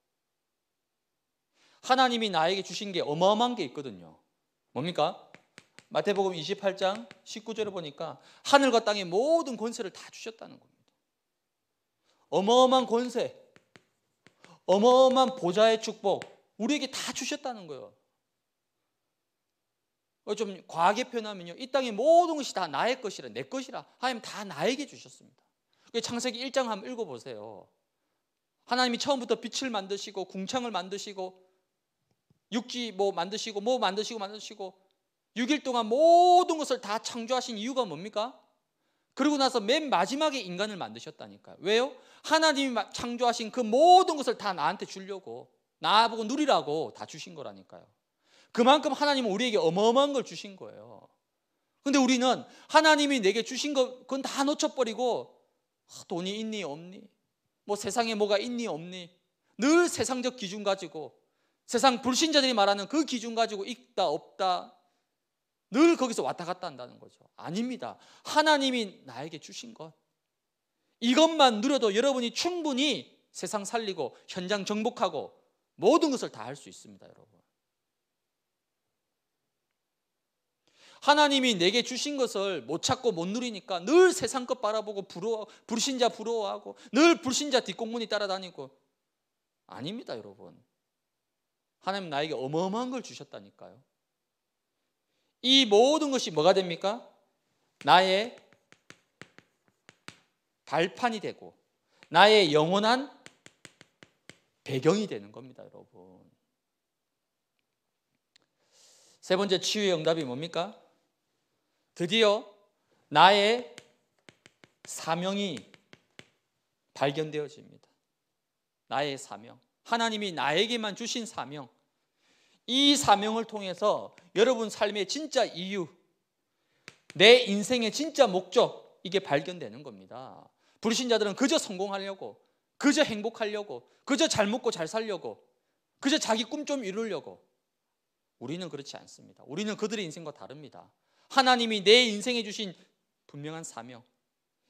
하나님이 나에게 주신 게 어마어마한 게 있거든요. 뭡니까? 마태복음 28장 19절에 보니까 하늘과 땅의 모든 권세를 다 주셨다는 겁니다. 어마어마한 권세, 어마어마한 보좌의 축복, 우리에게 다 주셨다는 거예요. 좀 과하게 표현하면요. 이 땅의 모든 것이 다 나의 것이라, 내 것이라. 하나님 다 나에게 주셨습니다. 창세기 1장 한번 읽어보세요. 하나님이 처음부터 빛을 만드시고, 궁창을 만드시고, 육지 뭐 만드시고, 뭐 만드시고, 만드시고, 6일 동안 모든 것을 다 창조하신 이유가 뭡니까? 그리고 나서 맨 마지막에 인간을 만드셨다니까요. 왜요? 하나님이 창조하신 그 모든 것을 다 나한테 주려고 나보고 누리라고 다 주신 거라니까요. 그만큼 하나님은 우리에게 어마어마한 걸 주신 거예요. 근데 우리는 하나님이 내게 주신 것 그건 다 놓쳐버리고 아, 돈이 있니 없니? 뭐 세상에 뭐가 있니 없니? 늘 세상적 기준 가지고 세상 불신자들이 말하는 그 기준 가지고 있다 없다 늘 거기서 왔다 갔다 한다는 거죠. 아닙니다. 하나님이 나에게 주신 것. 이것만 누려도 여러분이 충분히 세상 살리고 현장 정복하고 모든 것을 다 할 수 있습니다, 여러분. 하나님이 내게 주신 것을 못 찾고 못 누리니까 늘 세상 것 바라보고 부러워, 불신자 부러워하고 늘 불신자 뒷공문이 따라다니고 아닙니다, 여러분. 하나님 나에게 어마어마한 걸 주셨다니까요. 이 모든 것이 뭐가 됩니까? 나의 발판이 되고 나의 영원한 배경이 되는 겁니다, 여러분. 세 번째 치유의 응답이 뭡니까? 드디어 나의 사명이 발견되어집니다. 나의 사명. 하나님이 나에게만 주신 사명. 이 사명을 통해서 여러분 삶의 진짜 이유, 내 인생의 진짜 목적, 이게 발견되는 겁니다. 불신자들은 그저 성공하려고, 그저 행복하려고, 그저 잘 먹고 잘 살려고, 그저 자기 꿈 좀 이루려고. 우리는 그렇지 않습니다. 우리는 그들의 인생과 다릅니다. 하나님이 내 인생에 주신 분명한 사명.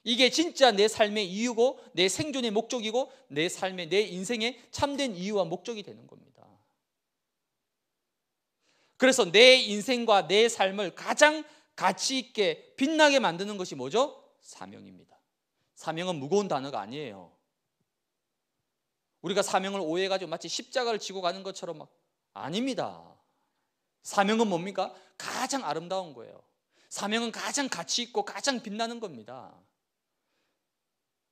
이게 진짜 내 삶의 이유고, 내 생존의 목적이고, 내 삶의, 내 인생의 참된 이유와 목적이 되는 겁니다. 그래서 내 인생과 내 삶을 가장 가치 있게 빛나게 만드는 것이 뭐죠? 사명입니다. 사명은 무거운 단어가 아니에요. 우리가 사명을 오해해가지고 마치 십자가를 지고 가는 것처럼 막 아닙니다. 사명은 뭡니까? 가장 아름다운 거예요. 사명은 가장 가치 있고 가장 빛나는 겁니다.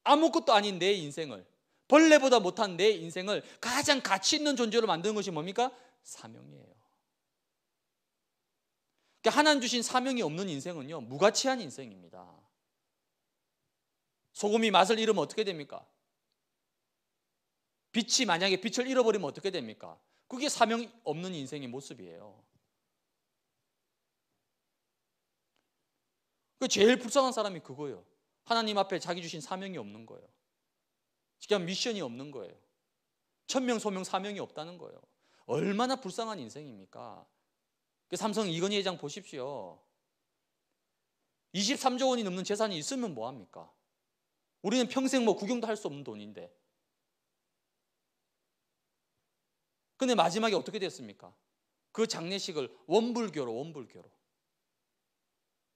아무것도 아닌 내 인생을 벌레보다 못한 내 인생을 가장 가치 있는 존재로 만드는 것이 뭡니까? 사명이에요. 그러니까 하나님 주신 사명이 없는 인생은요 무가치한 인생입니다. 소금이 맛을 잃으면 어떻게 됩니까? 빛이 만약에 빛을 잃어버리면 어떻게 됩니까? 그게 사명 없는 인생의 모습이에요. 그 제일 불쌍한 사람이 그거예요. 하나님 앞에 자기 주신 사명이 없는 거예요. 그냥 미션이 없는 거예요. 천명 소명 사명이 없다는 거예요. 얼마나 불쌍한 인생입니까? 그 삼성 이건희 회장 보십시오. 23조 원이 넘는 재산이 있으면 뭐합니까? 우리는 평생 뭐 구경도 할 수 없는 돈인데. 근데 마지막에 어떻게 됐습니까? 그 장례식을 원불교로, 원불교로.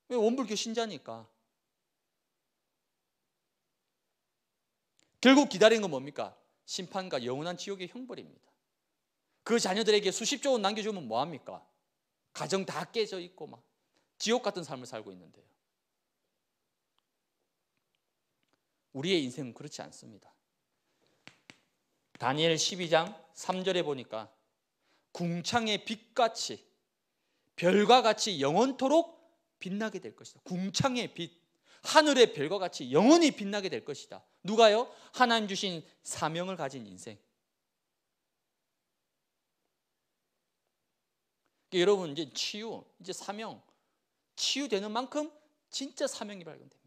왜 원불교 신자니까. 결국 기다린 건 뭡니까? 심판과 영원한 지옥의 형벌입니다. 그 자녀들에게 수십조 원 남겨주면 뭐합니까? 가정 다 깨져 있고 막 지옥 같은 삶을 살고 있는데요. 우리의 인생은 그렇지 않습니다. 다니엘 12장 3절에 보니까 궁창의 빛같이 별과 같이 영원토록 빛나게 될 것이다. 궁창의 빛, 하늘의 별과 같이 영원히 빛나게 될 것이다. 누가요? 하나님 주신 사명을 가진 인생. 여러분 이제 치유, 이제 사명, 치유되는 만큼 진짜 사명이 발견됩니다.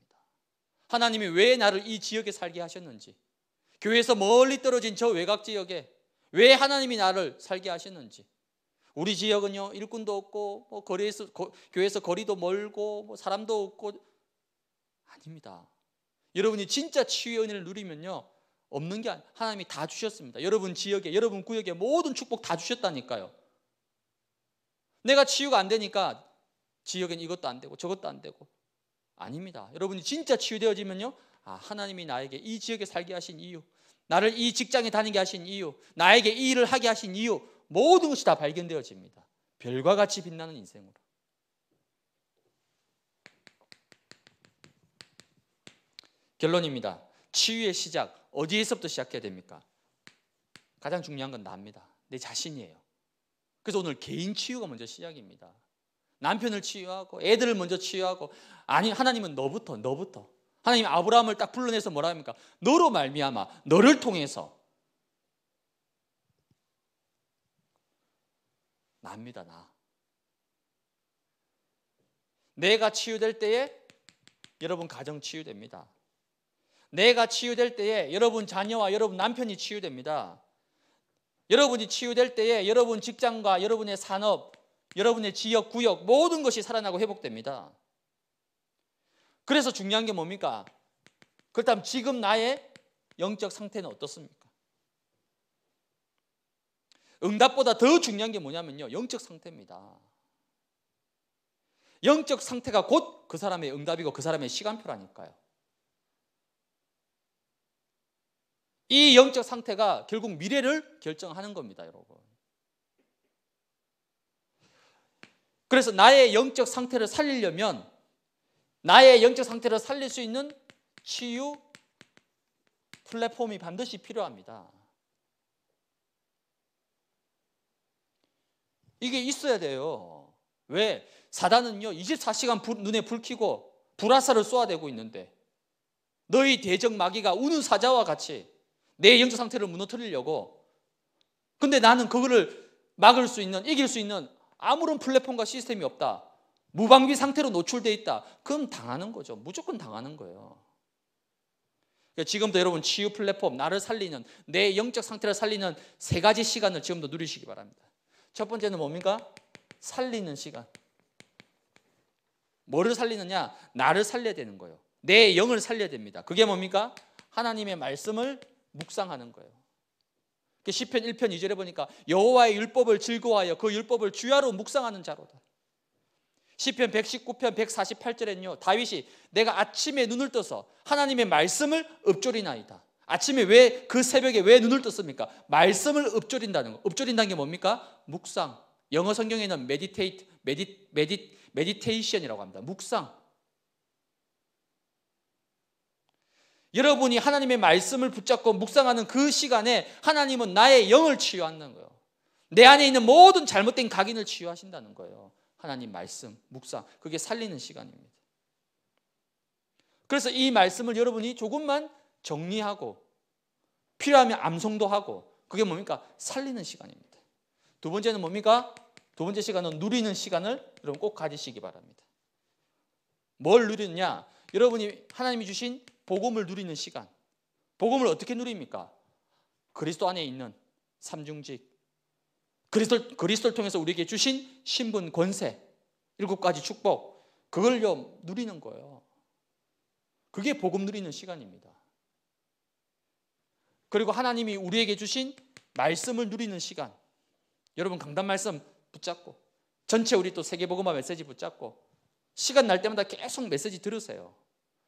하나님이 왜 나를 이 지역에 살게 하셨는지, 교회에서 멀리 떨어진 저 외곽 지역에 왜 하나님이 나를 살게 하셨는지. 우리 지역은요 일꾼도 없고 뭐 거리에서 거, 교회에서 거리도 멀고 뭐 사람도 없고 아닙니다. 여러분이 진짜 치유의 은혜를 누리면요 없는 게 아니, 하나님이 다 주셨습니다. 여러분 지역에 여러분 구역에 모든 축복 다 주셨다니까요. 내가 치유가 안 되니까 지역엔 이것도 안 되고 저것도 안 되고 아닙니다. 여러분이 진짜 치유되어지면요. 아, 하나님이 나에게 이 지역에 살게 하신 이유, 나를 이 직장에 다니게 하신 이유, 나에게 이 일을 하게 하신 이유, 모든 것이 다 발견되어집니다. 별과 같이 빛나는 인생으로. 결론입니다. 치유의 시작, 어디에서부터 시작해야 됩니까? 가장 중요한 건 나입니다. 내 자신이에요. 그래서 오늘 개인 치유가 먼저 시작입니다. 남편을 치유하고 애들을 먼저 치유하고 아니 하나님은 너부터 너부터 하나님 아브라함을 딱 불러내서 뭐라 합니까? 너로 말미암아 너를 통해서 납니다 나. 내가 치유될 때에 여러분 가정 치유됩니다. 내가 치유될 때에 여러분 자녀와 여러분 남편이 치유됩니다. 여러분이 치유될 때에 여러분 직장과 여러분의 산업, 여러분의 지역, 구역 모든 것이 살아나고 회복됩니다. 그래서 중요한 게 뭡니까? 그렇다면 지금 나의 영적 상태는 어떻습니까? 응답보다 더 중요한 게 뭐냐면요. 영적 상태입니다. 영적 상태가 곧 그 사람의 응답이고 그 사람의 시간표라니까요. 이 영적 상태가 결국 미래를 결정하는 겁니다, 여러분. 그래서 나의 영적 상태를 살리려면 나의 영적 상태를 살릴 수 있는 치유 플랫폼이 반드시 필요합니다. 이게 있어야 돼요. 왜? 사단은요, 24시간 불, 눈에 불 켜고 불화살을 쏘아대고 있는데 너희 대적 마귀가 우는 사자와 같이 내 영적 상태를 무너뜨리려고. 근데 나는 그거를 막을 수 있는, 이길 수 있는 아무런 플랫폼과 시스템이 없다. 무방비 상태로 노출돼 있다. 그럼 당하는 거죠. 무조건 당하는 거예요. 그러니까 지금도 여러분 치유 플랫폼 나를 살리는 내 영적 상태를 살리는 세 가지 시간을 지금도 누리시기 바랍니다. 첫 번째는 뭡니까? 살리는 시간. 뭐를 살리느냐? 나를 살려야 되는 거예요. 내 영을 살려야 됩니다. 그게 뭡니까? 하나님의 말씀을 묵상하는 거예요. 그 시편 1편 2절에 보니까 여호와의 율법을 즐거워하여 그 율법을 주야로 묵상하는 자로다. 시편 119편 148절에는요. 다윗이 내가 아침에 눈을 떠서 하나님의 말씀을 읊조리나이다. 아침에 왜 그 새벽에 왜 눈을 떴습니까? 말씀을 읊조린다는 거. 읊조린다는 게 뭡니까? 묵상. 영어 성경에는 meditate, medit, medit, meditation이라고 합니다. 묵상. 여러분이 하나님의 말씀을 붙잡고 묵상하는 그 시간에 하나님은 나의 영을 치유하는 거예요. 내 안에 있는 모든 잘못된 각인을 치유하신다는 거예요. 하나님 말씀, 묵상. 그게 살리는 시간입니다. 그래서 이 말씀을 여러분이 조금만 정리하고 필요하면 암송도 하고 그게 뭡니까? 살리는 시간입니다. 두 번째는 뭡니까? 두 번째 시간은 누리는 시간을 여러분 꼭 가지시기 바랍니다. 뭘 누리느냐? 여러분이 하나님이 주신 복음을 누리는 시간. 복음을 어떻게 누립니까? 그리스도 안에 있는 삼중직. 그리스도 그리스도를 통해서 우리에게 주신 신분 권세 일곱 가지 축복 그걸요 누리는 거예요. 그게 복음 누리는 시간입니다. 그리고 하나님이 우리에게 주신 말씀을 누리는 시간. 여러분 강단 말씀 붙잡고 전체 우리 또 세계복음화 메시지 붙잡고 시간 날 때마다 계속 메시지 들으세요.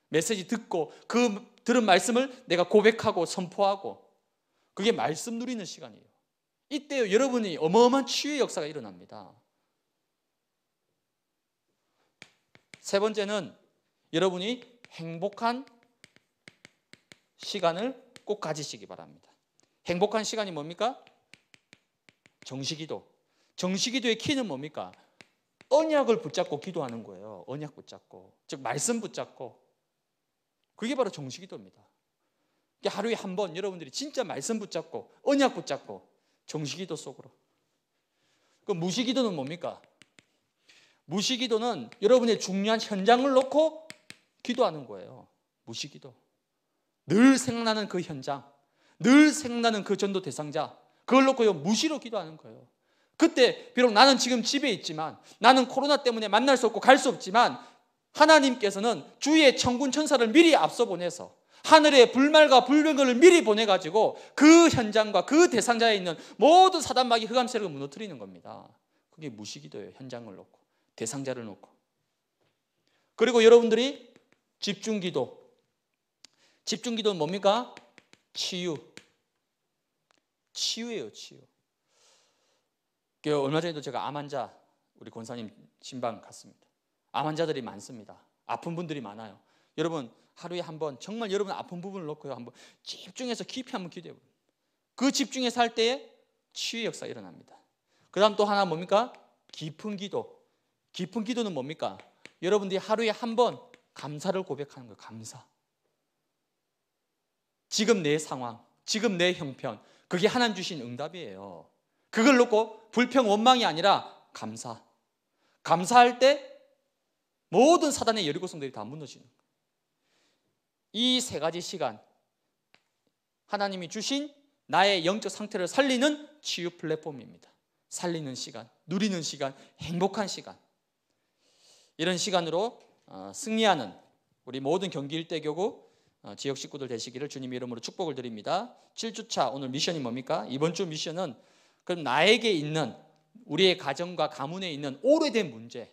메시지 듣고 그 들은 말씀을 내가 고백하고 선포하고 그게 말씀 누리는 시간이에요. 이때 여러분이 어마어마한 치유의 역사가 일어납니다. 세 번째는 여러분이 행복한 시간을 꼭 가지시기 바랍니다. 행복한 시간이 뭡니까? 정식기도정식기도의 키는 뭡니까? 언약을 붙잡고 기도하는 거예요. 언약 붙잡고. 즉 말씀 붙잡고 그게 바로 정식기도입니다. 하루에 한 번 여러분들이 진짜 말씀 붙잡고 언약 붙잡고 정식기도 속으로. 그무식기도는 뭡니까? 무식기도는 여러분의 중요한 현장을 놓고 기도하는 거예요. 무식기도늘 생각나는 그 현장, 늘 생각나는 그 전도 대상자, 그걸 놓고 무시로 기도하는 거예요. 그때 비록 나는 지금 집에 있지만 나는 코로나 때문에 만날 수 없고 갈 수 없지만 하나님께서는 주의 천군 천사를 미리 앞서 보내서 하늘의 불말과 불명을 미리 보내가지고 그 현장과 그 대상자에 있는 모든 사단마귀 흑암 세력을 무너뜨리는 겁니다. 그게 무시기도예요. 현장을 놓고 대상자를 놓고 그리고 여러분들이 집중기도 집중기도는 뭡니까? 치유 치유예요 치유 얼마 전에도 제가 암 환자 우리 권사님 신방 갔습니다 암 환자들이 많습니다. 아픈 분들이 많아요. 여러분 하루에 한 번 정말 여러분 아픈 부분을 놓고요 한번 집중해서 깊이 한 번 기도해 보세요. 그 집중해서 할 때에 치유 역사 일어납니다. 그다음 또 하나 뭡니까? 깊은 기도. 깊은 기도는 뭡니까? 여러분들이 하루에 한 번 감사를 고백하는 거예요. 감사. 지금 내 상황, 지금 내 형편, 그게 하나님 주신 응답이에요. 그걸 놓고 불평 원망이 아니라 감사. 감사할 때 모든 사단의 여리고 성들이 다 무너지는 이 세 가지 시간 하나님이 주신 나의 영적 상태를 살리는 치유 플랫폼입니다. 살리는 시간, 누리는 시간, 행복한 시간. 이런 시간으로 어, 승리하는 우리 모든 경기 일대교구 어, 지역 식구들 되시기를 주님 이름으로 축복을 드립니다. 7주차 오늘 미션이 뭡니까? 이번 주 미션은 그럼 나에게 있는 우리의 가정과 가문에 있는 오래된 문제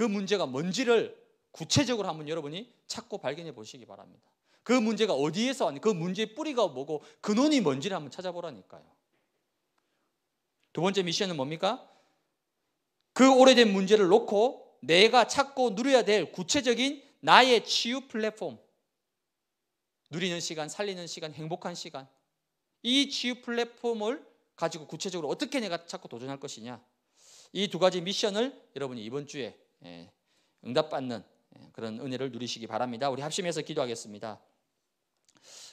그 문제가 뭔지를 구체적으로 한번 여러분이 찾고 발견해 보시기 바랍니다. 그 문제가 어디에서 왔는지, 그 문제의 뿌리가 뭐고 근원이 뭔지를 한번 찾아보라니까요. 두 번째 미션은 뭡니까? 그 오래된 문제를 놓고 내가 찾고 누려야 될 구체적인 나의 치유 플랫폼. 누리는 시간, 살리는 시간, 행복한 시간. 이 치유 플랫폼을 가지고 구체적으로 어떻게 내가 찾고 도전할 것이냐. 이 두 가지 미션을 여러분이 이번 주에 예, 응답받는 예, 그런 은혜를 누리시기 바랍니다. 우리 합심해서 기도하겠습니다.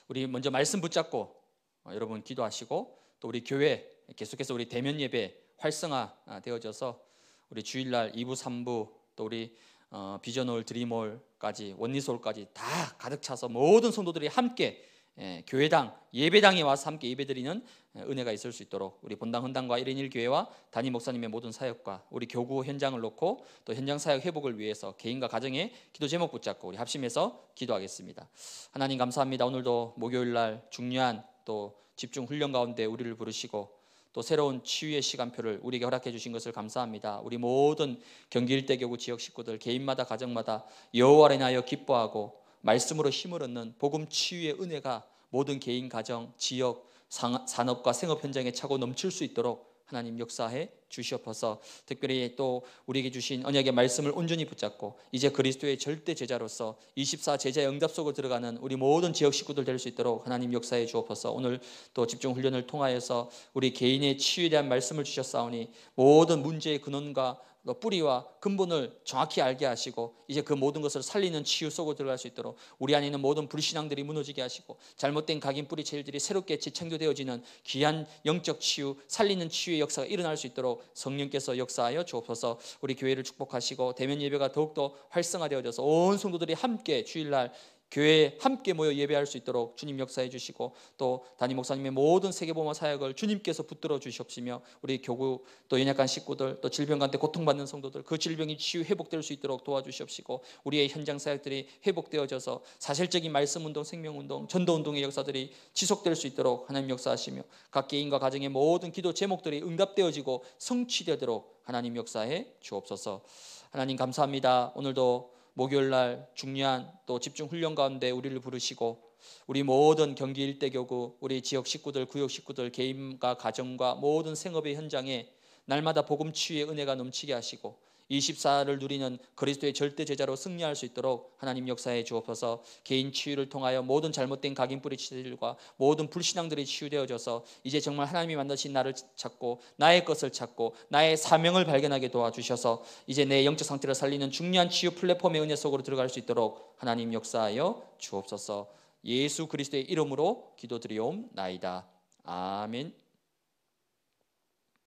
우리 먼저 말씀 붙잡고 어, 여러분 기도하시고 또 우리 교회 계속해서 우리 대면 예배 활성화 되어져서 우리 주일날 2부, 3부 또 우리 어, 비전홀, 드림홀까지 원리솔까지 다 가득 차서 모든 성도들이 함께 예, 교회당 예배당에 와서 함께 예배드리는 예, 은혜가 있을 수 있도록 우리 본당 헌당과 일인일교회와단임 목사님의 모든 사역과 우리 교구 현장을 놓고 또 현장 사역 회복을 위해서 개인과 가정의 기도 제목 붙잡고 우리 합심해서 기도하겠습니다. 하나님 감사합니다. 오늘도 목요일 날 중요한 또 집중 훈련 가운데 우리를 부르시고 또 새로운 치유의 시간표를 우리에게 허락해 주신 것을 감사합니다. 우리 모든 경기 일대 교구 지역 식구들 개인마다 가정마다 여호와를 인여 기뻐하고 말씀으로 힘을 얻는 복음 치유의 은혜가 모든 개인, 가정, 지역, 산업과 생업 현장에 차고 넘칠 수 있도록 하나님 역사해 주시옵소서. 특별히 또 우리에게 주신 언약의 말씀을 온전히 붙잡고 이제 그리스도의 절대 제자로서 24 제자의 응답 속으로 들어가는 우리 모든 지역 식구들 될 수 있도록 하나님 역사해 주옵소서. 오늘 또 집중 훈련을 통하여서 우리 개인의 치유에 대한 말씀을 주셨사오니 모든 문제의 근원과 뿌리와 근본을 정확히 알게 하시고 이제 그 모든 것을 살리는 치유 속으로 들어갈 수 있도록 우리 안에 있는 모든 불신앙들이 무너지게 하시고 잘못된 각인 뿌리 체질들이 새롭게 재창조되어지는 귀한 영적 치유 살리는 치유의 역사가 일어날 수 있도록 성령께서 역사하여 주옵소서 우리 교회를 축복하시고 대면 예배가 더욱더 활성화되어져서 온 성도들이 함께 주일날 교회에 함께 모여 예배할 수 있도록 주님 역사해 주시고 또 담임 목사님의 모든 세계보험 사역을 주님께서 붙들어 주시옵시며 우리 교구 또 연약한 식구들 또 질병한테 고통받는 성도들 그 질병이 치유 회복될 수 있도록 도와주시옵시고 우리의 현장 사역들이 회복되어져서 사실적인 말씀 운동, 생명 운동, 전도 운동의 역사들이 지속될 수 있도록 하나님 역사하시며 각 개인과 가정의 모든 기도 제목들이 응답되어지고 성취되도록 하나님 역사해 주옵소서. 하나님 감사합니다. 오늘도 목요일 날 중요한 또 집중 훈련 가운데 우리를 부르시고 우리 모든 경기 일대 교구 우리 지역 식구들 구역 식구들 개인과 가정과 모든 생업의 현장에 날마다 복음 치유의 은혜가 넘치게 하시고 24를 누리는 그리스도의 절대 제자로 승리할 수 있도록 하나님 역사에 주옵소서 개인 치유를 통하여 모든 잘못된 각인뿌리 치들과 모든 불신앙들이 치유되어져서 이제 정말 하나님이 만드신 나를 찾고 나의 것을 찾고 나의 사명을 발견하게 도와주셔서 이제 내 영적 상태를 살리는 중요한 치유 플랫폼의 은혜 속으로 들어갈 수 있도록 하나님 역사하여 주옵소서 예수 그리스도의 이름으로 기도드리옵나이다. 아멘.